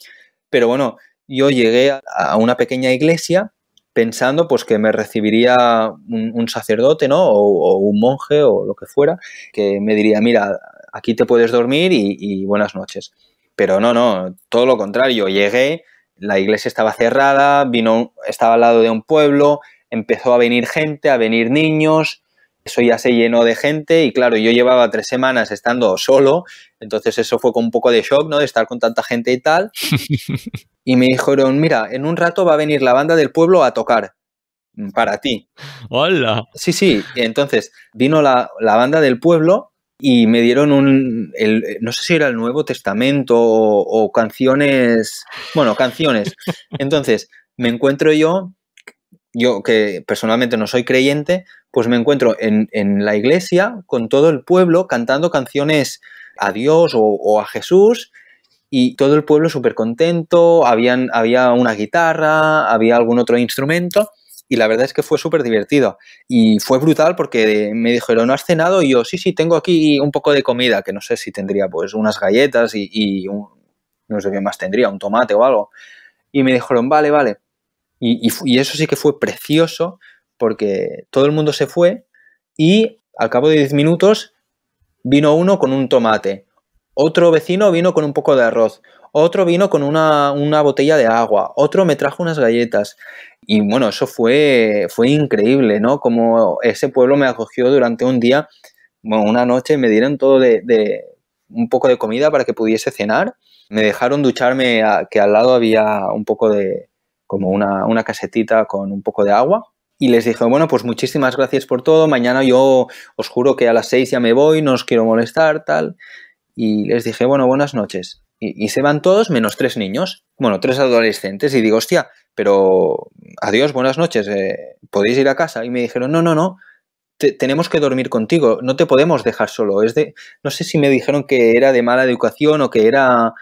Pero bueno, yo llegué a una pequeña iglesia pensando pues que me recibiría un, sacerdote, ¿no? O, un monje o lo que fuera, que me diría, mira, aquí te puedes dormir y, buenas noches. Pero no, no, todo lo contrario, llegué, la iglesia estaba cerrada, vino, estaba al lado de un pueblo, empezó a venir gente, a venir niños, eso ya se llenó de gente y claro, yo llevaba tres semanas estando solo, entonces eso fue con un poco de shock, ¿no? De estar con tanta gente y tal. Y me dijeron, mira, en un rato va a venir la banda del pueblo a tocar mm, para ti. Hola. Sí, sí, entonces vino la, banda del pueblo y me dieron un, el, no sé si era el Nuevo Testamento o, o canciones, bueno, canciones. Entonces me encuentro yo, yo que personalmente no soy creyente, pues me encuentro en, la iglesia con todo el pueblo cantando canciones a Dios o, a Jesús y todo el pueblo súper contento, habían, había una guitarra, había algún otro instrumento y la verdad es que fue súper divertido y fue brutal porque me dijeron, ¿no has cenado? Y yo, sí, sí, tengo aquí un poco de comida, que no sé si tendría pues unas galletas y, no sé qué más tendría, un tomate o algo. Y me dijeron, vale, vale. y, eso sí que fue precioso porque todo el mundo se fue y al cabo de 10 minutos vino uno con un tomate, otro vecino vino con un poco de arroz, otro vino con una, botella de agua, otro me trajo unas galletas. Y bueno, eso fue, fue increíble, ¿no? Como ese pueblo me acogió durante un día, bueno, una noche me dieron todo de, un poco de comida para que pudiese cenar. Me dejaron ducharme, que al lado había un poco de, como una, una casetita con un poco de agua y les dije, bueno, pues muchísimas gracias por todo, mañana yo os juro que a las seis ya me voy, no os quiero molestar, tal. Y les dije, bueno, buenas noches. Y, se van todos menos tres niños, bueno, tres adolescentes, y digo, hostia, pero adiós, buenas noches, eh, ¿podéis ir a casa? Y me dijeron, no, no, no, tenemos que dormir contigo, no te podemos dejar solo. Es de, no sé si me dijeron que era de mala educación o que era,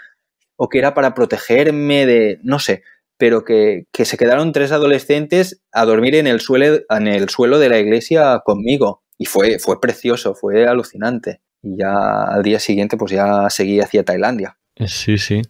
o que era para protegerme de, no sé, pero que, se quedaron tres adolescentes a dormir en el suelo, en el suelo de la iglesia conmigo. Y fue, fue precioso, fue alucinante. Y ya al día siguiente, pues ya seguí hacia Tailandia. Sí, sí.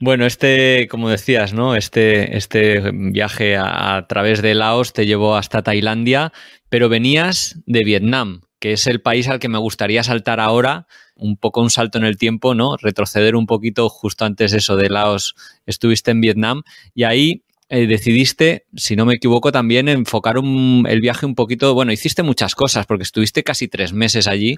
Bueno, este, como decías, ¿no? Este, este viaje a, a través de Laos te llevó hasta Tailandia, pero venías de Vietnam que es el país al que me gustaría saltar ahora, un poco un salto en el tiempo, ¿no? Retroceder un poquito justo antes de eso de Laos, estuviste en Vietnam y ahí eh, decidiste, si no me equivoco, también enfocar el viaje un poquito, bueno, hiciste muchas cosas porque estuviste casi tres meses allí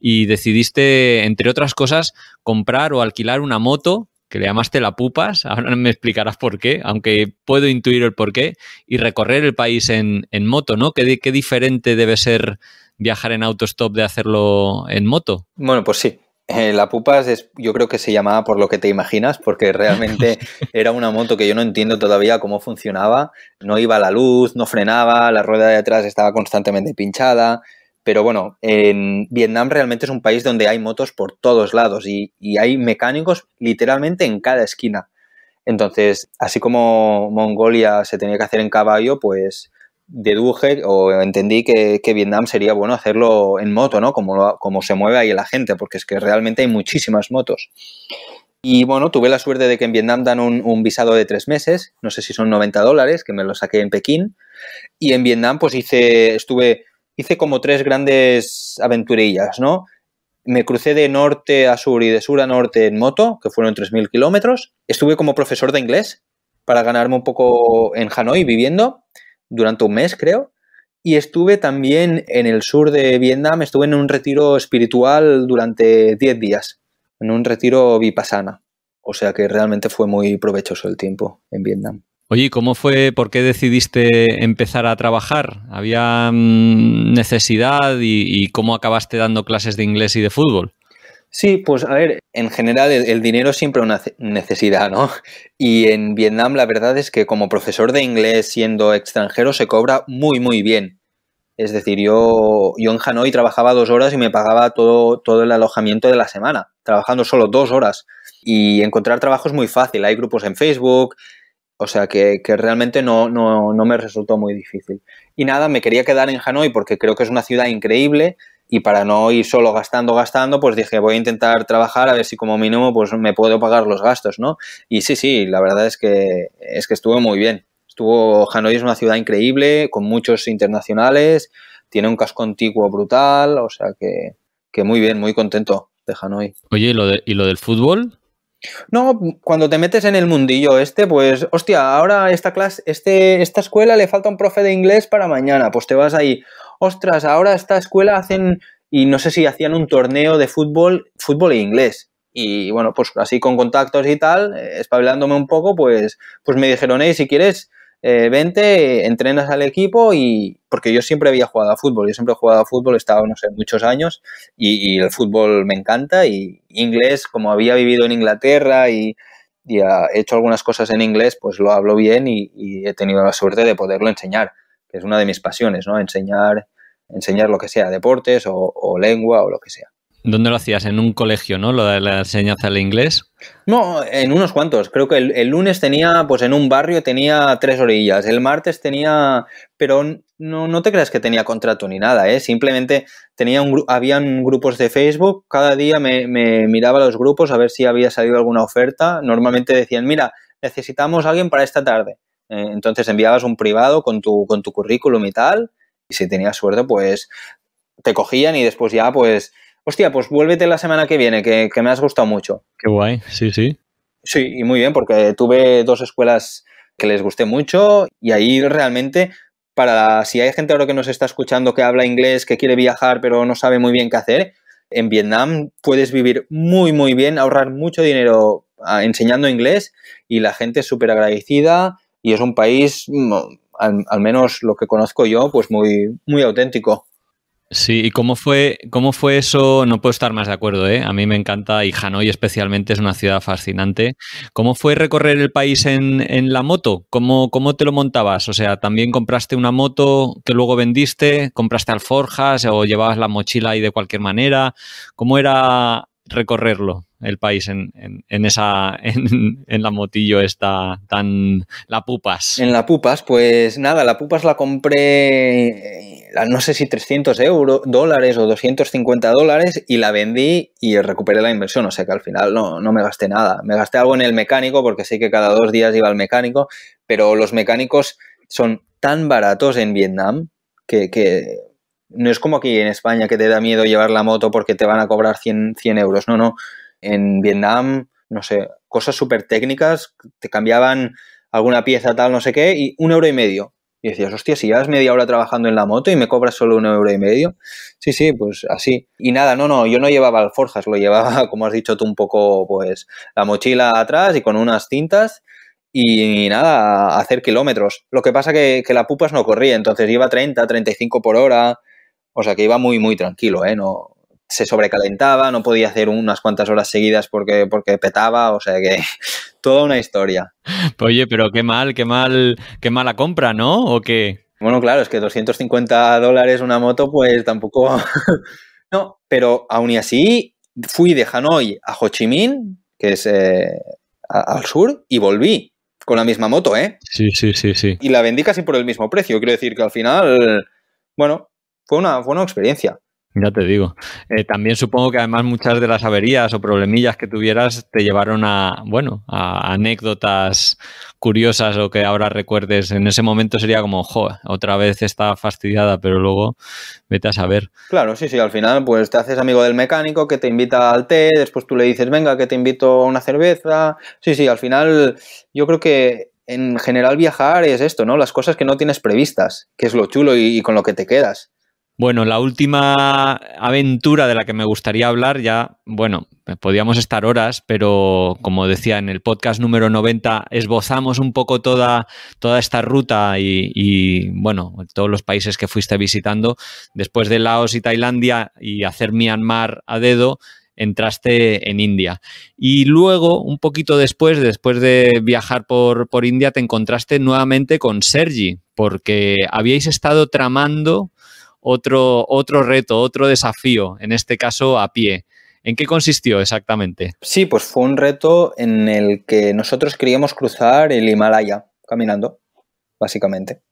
y decidiste, entre otras cosas, comprar o alquilar una moto que le llamaste la Pupas, ahora me explicarás por qué, aunque puedo intuir el por qué, y recorrer el país en, moto, ¿no? ¿Qué diferente debe ser viajar en autostop de hacerlo en moto. Bueno, pues sí. Eh, la Pupas es, yo creo que se llamaba por lo que te imaginas, porque realmente era una moto que yo no entiendo todavía cómo funcionaba. No iba a la luz, no frenaba, la rueda de atrás estaba constantemente pinchada. Pero bueno, Vietnam realmente es un país donde hay motos por todos lados y hay mecánicos literalmente en cada esquina. Entonces, así como Mongolia se tenía que hacer en caballo, pues deduje o entendí que, Vietnam sería bueno hacerlo en moto, ¿no? Como, como se mueve ahí la gente, porque es que realmente hay muchísimas motos. Y bueno, tuve la suerte de que en Vietnam dan un, un, visado de tres meses, no sé si son 90 dólares, que me lo saqué en Pekín. Y en Vietnam, pues hice, estuve, hice como tres grandes aventurillas, ¿no? Me crucé de norte a sur y de sur a norte en moto, que fueron 3.000 kilómetros. Estuve como profesor de inglés para ganarme un poco en Hanoi viviendo durante un mes, creo. Y estuve también en el sur de Vietnam, estuve en un retiro espiritual durante 10 días, en un retiro vipassana. O sea que realmente fue muy provechoso el tiempo en Vietnam. Oye, ¿cómo fue? ¿Por qué decidiste empezar a trabajar? ¿Había mm, necesidad y cómo acabaste dando clases de inglés y de fútbol? Sí, pues a ver, en general el, dinero es siempre una necesidad, ¿no? Y en Vietnam la verdad es que como profesor de inglés siendo extranjero se cobra muy, muy bien. Es decir, yo, yo en Hanoi trabajaba dos horas y me pagaba todo, el alojamiento de la semana, trabajando solo dos horas. Y encontrar trabajo es muy fácil, hay grupos en Facebook, o sea que, realmente no, no, no me resultó muy difícil. Y nada, me quería quedar en Hanoi porque creo que es una ciudad increíble y para no ir solo gastando, gastando, pues dije, voy a intentar trabajar a ver si como mínimo pues me puedo pagar los gastos, ¿no? Y sí, sí, la verdad es que, es que estuvo muy bien. Estuvo, Hanoi es una ciudad increíble, con muchos internacionales, tiene un casco antiguo brutal, o sea que, muy bien, muy contento de Hanoi. Oye, ¿y lo, lo del fútbol? No, cuando te metes en el mundillo este, pues, hostia, ahora esta clase, este, esta escuela le falta un profe de inglés para mañana, pues te vas ahí, ostras, ahora esta escuela hacen, y no sé si hacían un torneo de fútbol, fútbol e inglés. Y bueno, pues así con contactos y tal, eh, espabilándome un poco, pues, pues me dijeron, hey, si quieres, eh, vente, entrenas al equipo y porque yo siempre había jugado a fútbol, yo siempre he jugado a fútbol, he estado, no sé, muchos años y, el fútbol me encanta y inglés, como había vivido en Inglaterra y, he hecho algunas cosas en inglés, pues lo hablo bien y, y, he tenido la suerte de poderlo enseñar, que es una de mis pasiones, ¿no? Enseñar enseñar lo que sea, deportes o, lengua o lo que sea. ¿Dónde lo hacías? ¿En un colegio, no? ¿Lo de la enseñanza del inglés? No, en unos cuantos. Creo que el, lunes tenía, pues en un barrio tenía tres orillas. El martes tenía. Pero no, no te creas que tenía contrato ni nada, ¿eh? Simplemente tenía un, habían grupos de Facebook. Cada día me, miraba los grupos a ver si había salido alguna oferta. Normalmente decían, mira, necesitamos a alguien para esta tarde. Eh, entonces enviabas un privado con tu, con tu currículum y tal y si tenías suerte, pues te cogían y después ya, pues, hostia, pues vuélvete la semana que viene, que, me has gustado mucho. Qué guay, sí, sí. Sí, y muy bien, porque tuve dos escuelas que les gusté mucho y ahí realmente para si hay gente ahora que nos está escuchando que habla inglés, que quiere viajar pero no sabe muy bien qué hacer, en Vietnam puedes vivir muy muy bien, ahorrar mucho dinero ah, enseñando inglés y la gente es súper agradecida y es un país mm, al, menos lo que conozco yo, pues muy, muy auténtico. Sí, ¿y cómo fue, cómo fue eso? No puedo estar más de acuerdo, ¿eh? A mí me encanta y Hanoi especialmente es una ciudad fascinante. ¿Cómo fue recorrer el país en, la moto? ¿Cómo, ¿Cómo, te lo montabas? O sea, ¿también compraste una moto que luego vendiste? ¿Compraste alforjas o llevabas la mochila ahí de cualquier manera? ¿Cómo era recorrerlo? el país en, en, esa, en, la motillo esta tan, la pupas. En la pupas, pues nada, la pupas la compré, eh, no sé si 300 euros, dólares o 250 dólares y la vendí y recuperé la inversión, o sea que al final no, no me gasté nada. Me gasté algo en el mecánico porque sé que cada dos días iba al mecánico, pero los mecánicos son tan baratos en Vietnam que, no es como aquí en España que te da miedo llevar la moto porque te van a cobrar 100, 100 euros. No, no en Vietnam, no sé, cosas súper técnicas, te cambiaban alguna pieza tal, no sé qué, y un euro y medio. Y decías, hostia, si llevas media hora trabajando en la moto y me cobras solo un euro y medio. Sí, sí, pues así. Y nada, no, no, yo no llevaba alforjas, lo llevaba, como has dicho tú, un poco, pues, la mochila atrás y con unas cintas y, nada, hacer kilómetros. Lo que pasa que, que la pupas no corría, entonces iba 30, 35 por hora, o sea que iba muy, muy tranquilo, ¿eh? No, se sobrecalentaba, no podía hacer unas cuantas horas seguidas porque, porque petaba, o sea que toda una historia. Pues oye, pero qué mal, qué mal, qué mala compra, ¿no? ¿O qué? Bueno, claro, es que 250 dólares una moto, pues tampoco... no, pero aún y así fui de Hanoi a Ho Chi Minh, que es eh, al sur, y volví con la misma moto, ¿eh? Sí, sí, sí, sí. Y la vendí casi por el mismo precio, quiero decir que al final, bueno, fue una, buena experiencia. Ya te digo. Eh, también supongo que además muchas de las averías o problemillas que tuvieras te llevaron a, bueno, a anécdotas curiosas o que ahora recuerdes. En ese momento sería como, jo, otra vez está fastidiada, pero luego vete a saber. Claro, sí, sí, al final pues te haces amigo del mecánico que te invita al té, después tú le dices, venga, que te invito a una cerveza. Sí, sí, al final yo creo que en general viajar es esto, ¿no? Las cosas que no tienes previstas, que es lo chulo y con lo que te quedas. Bueno, la última aventura de la que me gustaría hablar, ya, bueno, podíamos estar horas, pero como decía en el podcast número 90, esbozamos un poco toda, toda esta ruta y, bueno, todos los países que fuiste visitando. Después de Laos y Tailandia y hacer Myanmar a dedo, entraste en India. Y luego, un poquito después, después de viajar por, por India, te encontraste nuevamente con Sergi, porque habíais estado tramando otro, otro reto, otro desafío, en este caso a pie. ¿En qué consistió exactamente? Sí, pues fue un reto en el que nosotros queríamos cruzar el Himalaya caminando, básicamente.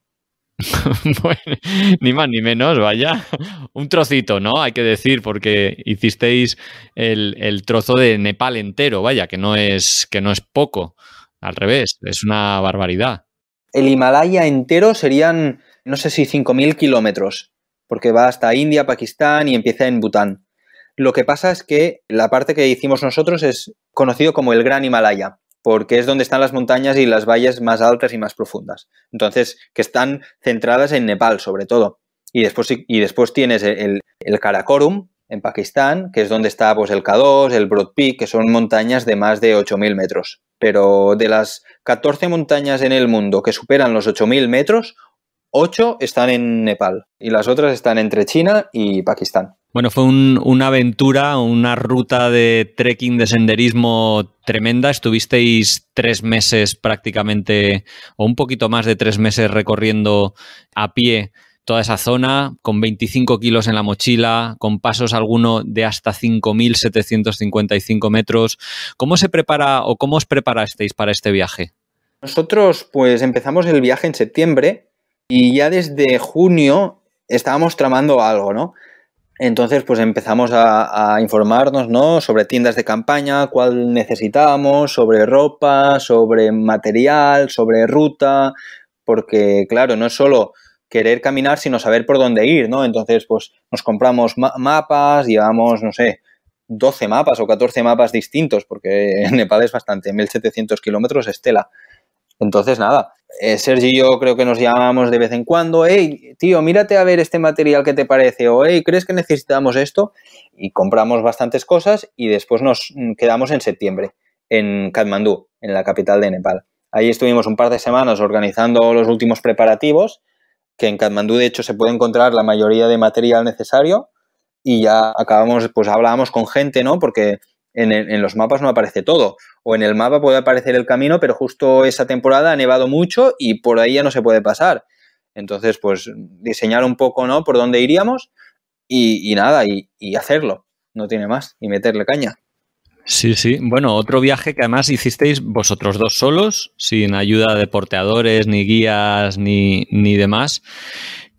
ni más ni menos, vaya. Un trocito, ¿no? Hay que decir, porque hicisteis el, trozo de Nepal entero, vaya, que no es, que no es poco. Al revés, es una barbaridad. El Himalaya entero serían, no sé si 5.000 kilómetros porque va hasta India, Pakistán y empieza en Bután. Lo que pasa es que la parte que hicimos nosotros es conocido como el Gran Himalaya, porque es donde están las montañas y las vallas más altas y más profundas. Entonces, que están centradas en Nepal, sobre todo. Y después, y después tienes el, el Karakorum, en Pakistán, que es donde está pues, el K2, el Broad Peak, que son montañas de más de 8.000 metros. Pero de las 14 montañas en el mundo que superan los 8.000 metros, ocho están en Nepal y las otras están entre China y Pakistán. Bueno, fue una aventura, una ruta de trekking, de senderismo tremenda. Estuvisteis tres meses prácticamente, o un poquito más de tres meses recorriendo a pie toda esa zona, con 25 kilos en la mochila, con pasos alguno de hasta 5.755 metros. ¿Cómo se prepara o cómo os preparasteis para este viaje? Nosotros pues empezamos el viaje en septiembre y ya desde junio estábamos tramando algo, ¿no? Entonces, pues empezamos a, informarnos, ¿no? Sobre tiendas de campaña, cuál necesitábamos, sobre ropa, sobre material, sobre ruta, porque, claro, no es solo querer caminar, sino saber por dónde ir, ¿no? Entonces, pues nos compramos mapas, llevamos, no sé, 12 mapas o 14 mapas distintos, porque en Nepal es bastante, 1700 kilómetros estela. Entonces, nada, eh, Sergio y yo creo que nos llamamos de vez en cuando, hey, tío, mírate a ver este material que te parece, o hey, ¿crees que necesitamos esto? Y compramos bastantes cosas y después nos mm, quedamos en septiembre, en Katmandú, en la capital de Nepal. Ahí estuvimos un par de semanas organizando los últimos preparativos, que en Katmandú de hecho se puede encontrar la mayoría de material necesario y ya acabamos, pues hablábamos con gente, ¿no? Porque en, los mapas no aparece todo. O en el mapa puede aparecer el camino, pero justo esa temporada ha nevado mucho y por ahí ya no se puede pasar. Entonces, pues diseñar un poco, ¿no? Por dónde iríamos y, nada, y, hacerlo. No tiene más. Y meterle caña. Sí, sí. Bueno, otro viaje que además hicisteis vosotros dos solos, sin ayuda de porteadores, ni guías, ni, ni demás,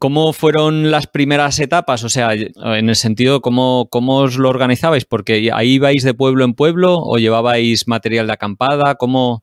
¿Cómo fueron las primeras etapas? O sea, en el sentido, ¿cómo, ¿cómo os lo organizabais? Porque ahí vais de pueblo en pueblo o llevabais material de acampada. ¿Cómo,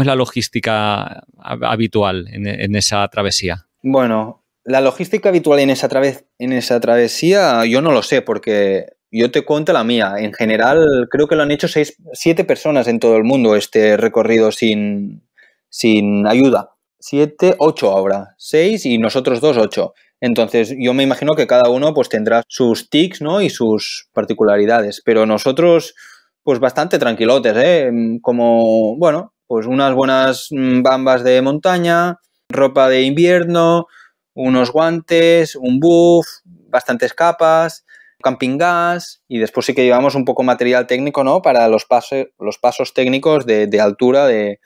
es la logística habitual en, esa travesía? Bueno, la logística habitual en esa, en esa travesía yo no lo sé porque yo te cuento la mía. En general creo que lo han hecho seis, siete personas en todo el mundo este recorrido sin, sin ayuda siete, ocho ahora, seis y nosotros dos, ocho. Entonces, yo me imagino que cada uno pues tendrá sus tics, ¿no? Y sus particularidades. Pero nosotros, pues bastante tranquilotes, ¿eh? Mm, como, bueno, pues unas buenas mm, bambas de montaña, ropa de invierno, unos guantes, un buff, bastantes capas, camping gas y después sí que llevamos un poco material técnico, ¿no? Para los, pasos los pasos técnicos de, de altura de,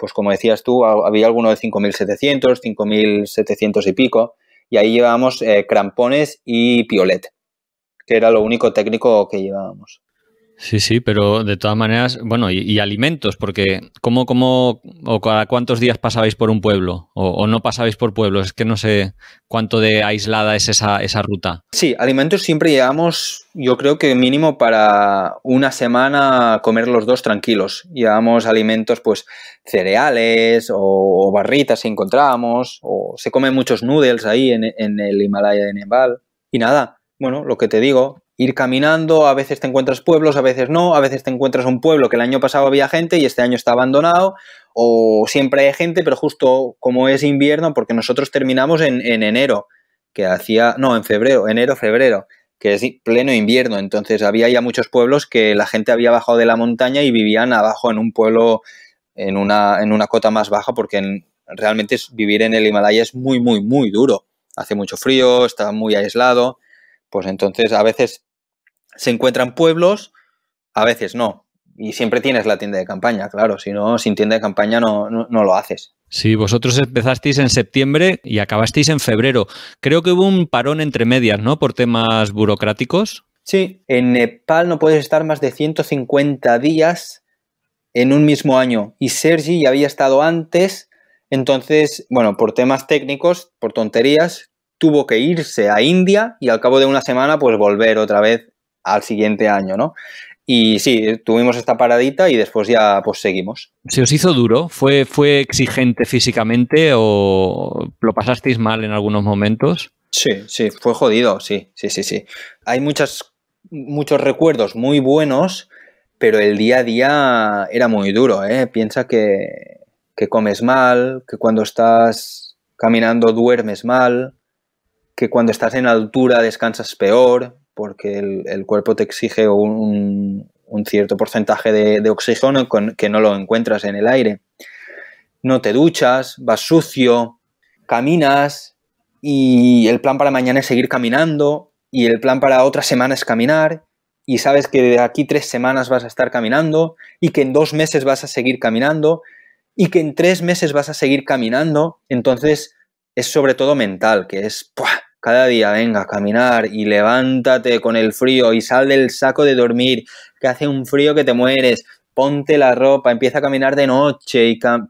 pues como decías tú, había alguno de 5.700, 5.700 y pico, y ahí llevábamos eh, crampones y piolet, que era lo único técnico que llevábamos. Sí, sí, pero de todas maneras, bueno, y, alimentos, porque ¿cómo, cómo, o cada cuántos días pasabais por un pueblo? O, no pasabais por pueblos? Es que no sé cuánto de aislada es esa, esa ruta. Sí, alimentos siempre llevamos, yo creo que mínimo para una semana comer los dos tranquilos. Llevamos alimentos, pues cereales o, barritas si encontrábamos, o se comen muchos noodles ahí en, en el Himalaya de Nepal. Y nada, bueno, lo que te digo, ir caminando, a veces te encuentras pueblos, a veces no, a veces te encuentras un pueblo que el año pasado había gente y este año está abandonado, o siempre hay gente, pero justo como es invierno, porque nosotros terminamos en, enero, que hacía, no, en febrero, enero, febrero, que es pleno invierno, entonces había ya muchos pueblos que la gente había bajado de la montaña y vivían abajo en un pueblo, en una, en una cota más baja, porque realmente vivir en el Himalaya es muy, muy, muy duro, hace mucho frío, está muy aislado, pues entonces a veces se encuentran pueblos, a veces no. Y siempre tienes la tienda de campaña, claro. Si no, sin tienda de campaña no, lo haces. Sí, vosotros empezasteis en septiembre y acabasteis en febrero. Creo que hubo un parón entre medias, ¿no? Por temas burocráticos. Sí, en Nepal no puedes estar más de 150 días en un mismo año. Y Sergi ya había estado antes, entonces, bueno, por temas técnicos, por tonterías, tuvo que irse a India y al cabo de una semana, pues volver otra vez al siguiente año, ¿no? Y sí, tuvimos esta paradita y después ya pues seguimos. ¿Se os hizo duro? ¿Fue, fue exigente físicamente o lo pasasteis mal en algunos momentos? Sí, sí, fue jodido, sí, sí, sí, sí. Hay muchas, muchos recuerdos muy buenos, pero el día a día era muy duro, ¿eh? Piensa que, que comes mal, que cuando estás caminando duermes mal, que cuando estás en altura descansas peor, porque el, cuerpo te exige un, cierto porcentaje de, oxígeno que no lo encuentras en el aire. No te duchas, vas sucio, caminas y el plan para mañana es seguir caminando y el plan para otra semana es caminar y sabes que de aquí tres semanas vas a estar caminando y que en dos meses vas a seguir caminando y que en tres meses vas a seguir caminando. Entonces es sobre todo mental, que es cada día, venga, a caminar y levántate con el frío y sal del saco de dormir, que hace un frío que te mueres, ponte la ropa, empieza a caminar de noche y... Cam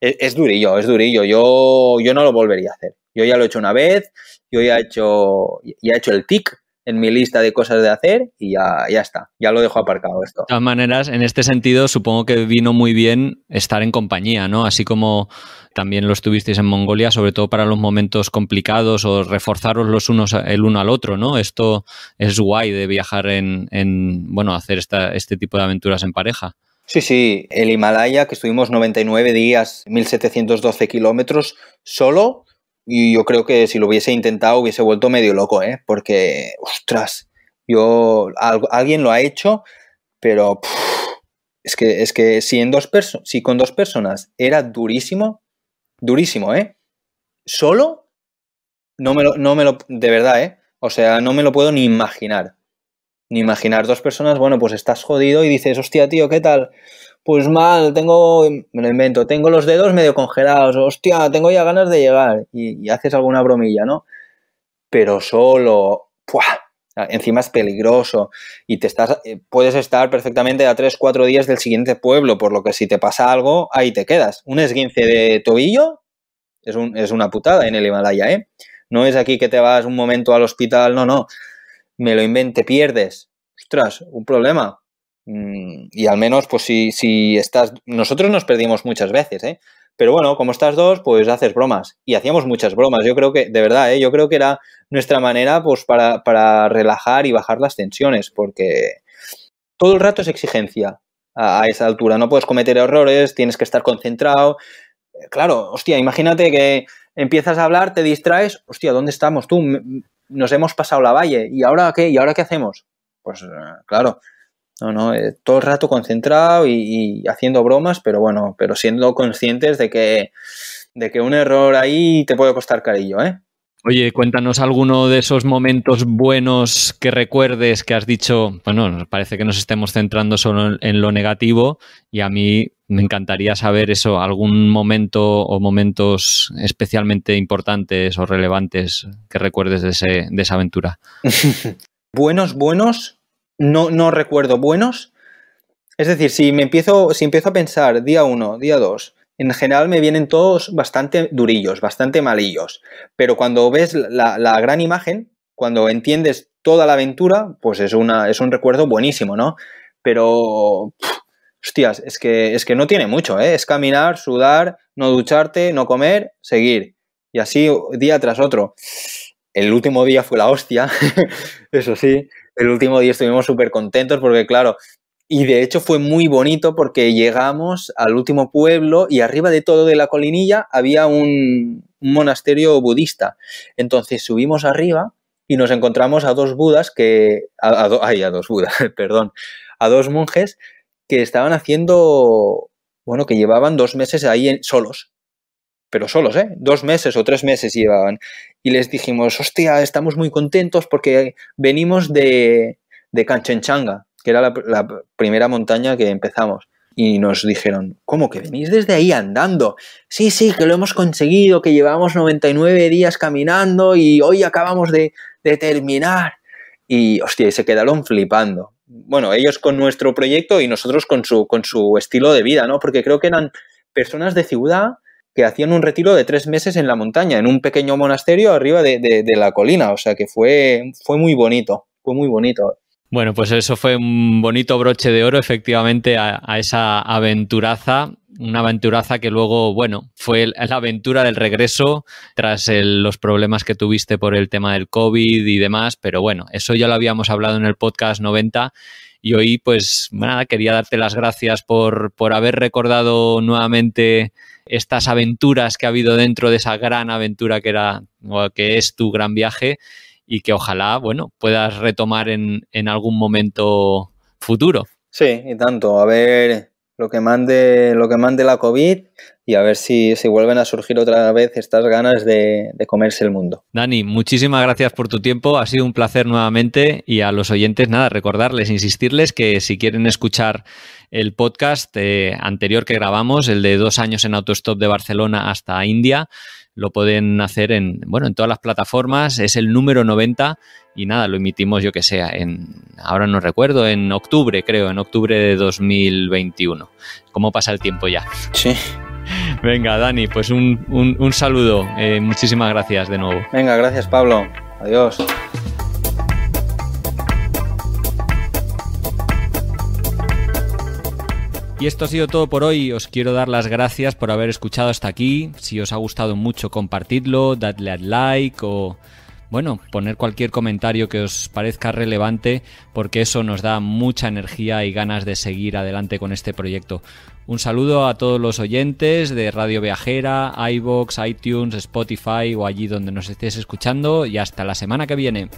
es, durillo, es durillo. Yo, yo no lo volvería a hacer. Yo ya lo he hecho una vez, yo ya he hecho, ya he hecho el tic, en mi lista de cosas de hacer y ya, ya, está, ya lo dejo aparcado esto. De todas maneras, en este sentido, supongo que vino muy bien estar en compañía, ¿no? Así como también lo estuvisteis en Mongolia, sobre todo para los momentos complicados o reforzaros los unos el uno al otro, ¿no? Esto es guay de viajar en, bueno, hacer este tipo de aventuras en pareja. Sí, sí, el Himalaya, que estuvimos 99 días, 1712 kilómetros solo, y yo creo que si lo hubiese intentado hubiese vuelto medio loco, ¿eh? Porque, ostras, yo, alguien lo ha hecho, pero es, que, es que si, en dos si con dos personas era durísimo, durísimo, ¿eh? Solo no me lo, no me lo, de verdad, ¿eh? O sea, no me lo puedo ni imaginar. Ni imaginar dos personas, bueno, pues estás jodido y dices, hostia, tío, ¿qué tal? Pues mal, tengo, me lo invento, tengo los dedos medio congelados, hostia, tengo ya ganas de llegar. Y, haces alguna bromilla, ¿no? Pero solo, Ah, encima es peligroso y te estás, eh, puedes estar perfectamente a 3, 4 días del siguiente pueblo, por lo que si te pasa algo, ahí te quedas. Un esguince de tobillo es, una putada en el Himalaya, ¿eh? No es aquí que te vas un momento al hospital, no, no. Me lo invente, pierdes. Ostras, un problema. Mm, y al menos, pues si, si estás... Nosotros nos perdimos muchas veces, ¿eh? Pero bueno, como estás dos, pues haces bromas. Y hacíamos muchas bromas. Yo creo que, de verdad, ¿eh? yo creo que era nuestra manera pues, para, para, relajar y bajar las tensiones, porque todo el rato es exigencia a, esa altura. No puedes cometer errores, tienes que estar concentrado. Claro, hostia, imagínate que empiezas a hablar, te distraes, hostia, ¿dónde estamos tú? Nos hemos pasado la valle. ¿Y ahora qué? ¿Y ahora qué hacemos? Pues eh, claro, no, no, eh, todo el rato concentrado y, haciendo bromas, pero bueno, pero siendo conscientes de que, de que un error ahí te puede costar carillo, ¿eh? Oye, cuéntanos alguno de esos momentos buenos que recuerdes que has dicho, bueno, parece que nos estemos centrando solo en lo negativo y a mí me encantaría saber eso, algún momento o momentos especialmente importantes o relevantes que recuerdes de, de esa aventura. buenos, buenos, no, recuerdo buenos. Es decir, si me empiezo, si empiezo a pensar día uno, día dos, en general me vienen todos bastante durillos, bastante malillos. Pero cuando ves la, gran imagen, cuando entiendes toda la aventura, pues es, una, es un recuerdo buenísimo, ¿no? Pero, hostias, es que, es que no tiene mucho, ¿eh? Es caminar, sudar, no ducharte, no comer, seguir. Y así día tras otro. El último día fue la hostia, eso sí. El último día estuvimos súper contentos porque, claro, y de hecho fue muy bonito porque llegamos al último pueblo y arriba de todo de la colinilla había un, monasterio budista. Entonces subimos arriba y nos encontramos a dos budas que... ay, a dos budas, perdón. A dos monjes que estaban haciendo... Bueno, que llevaban dos meses ahí en, solos pero solos, ¿eh? Dos meses o tres meses llevaban. Y les dijimos, hostia, estamos muy contentos porque venimos de, de Canchenchanga, que era la, primera montaña que empezamos y nos dijeron, ¿cómo que venís desde ahí andando? Sí, sí, que lo hemos conseguido, que llevamos 99 días caminando y hoy acabamos de, de, terminar. Y hostia, se quedaron flipando. Bueno, ellos con nuestro proyecto y nosotros con su, con su estilo de vida, ¿no? Porque creo que eran personas de ciudad que hacían un retiro de tres meses en la montaña, en un pequeño monasterio arriba de, la colina. O sea que fue, fue muy bonito, fue muy bonito. Bueno, pues eso fue un bonito broche de oro, efectivamente, a, esa aventuraza. Una aventuraza que luego, bueno, fue la aventura del regreso tras los problemas que tuviste por el tema del COVID y demás, pero bueno, eso ya lo habíamos hablado en el podcast 90 y hoy pues nada, quería darte las gracias por, por haber recordado nuevamente estas aventuras que ha habido dentro de esa gran aventura que era o que es tu gran viaje y que ojalá, bueno, puedas retomar en, en algún momento futuro. Sí, y tanto. A ver, lo que mande, lo que mande la COVID y a ver si, vuelven a surgir otra vez estas ganas de, comerse el mundo. Dani, muchísimas gracias por tu tiempo, ha sido un placer nuevamente y a los oyentes nada, recordarles, insistirles que si quieren escuchar el podcast eh, anterior que grabamos, el de dos años en autostop de Barcelona hasta India, lo pueden hacer en, bueno, en todas las plataformas, es el número 90 y nada, lo emitimos yo que sea, en, ahora no recuerdo, en octubre creo, en octubre de 2021. ¿Cómo pasa el tiempo ya? Sí. Venga, Dani, pues un, saludo. Eh, muchísimas gracias de nuevo. Venga, gracias Pablo. Adiós. Y esto ha sido todo por hoy. Os quiero dar las gracias por haber escuchado hasta aquí. Si os ha gustado mucho, compartidlo, dadle a like o bueno, poner cualquier comentario que os parezca relevante, porque eso nos da mucha energía y ganas de seguir adelante con este proyecto. Un saludo a todos los oyentes de Radio Viajera, iBox, iTunes, Spotify o allí donde nos estés escuchando y hasta la semana que viene.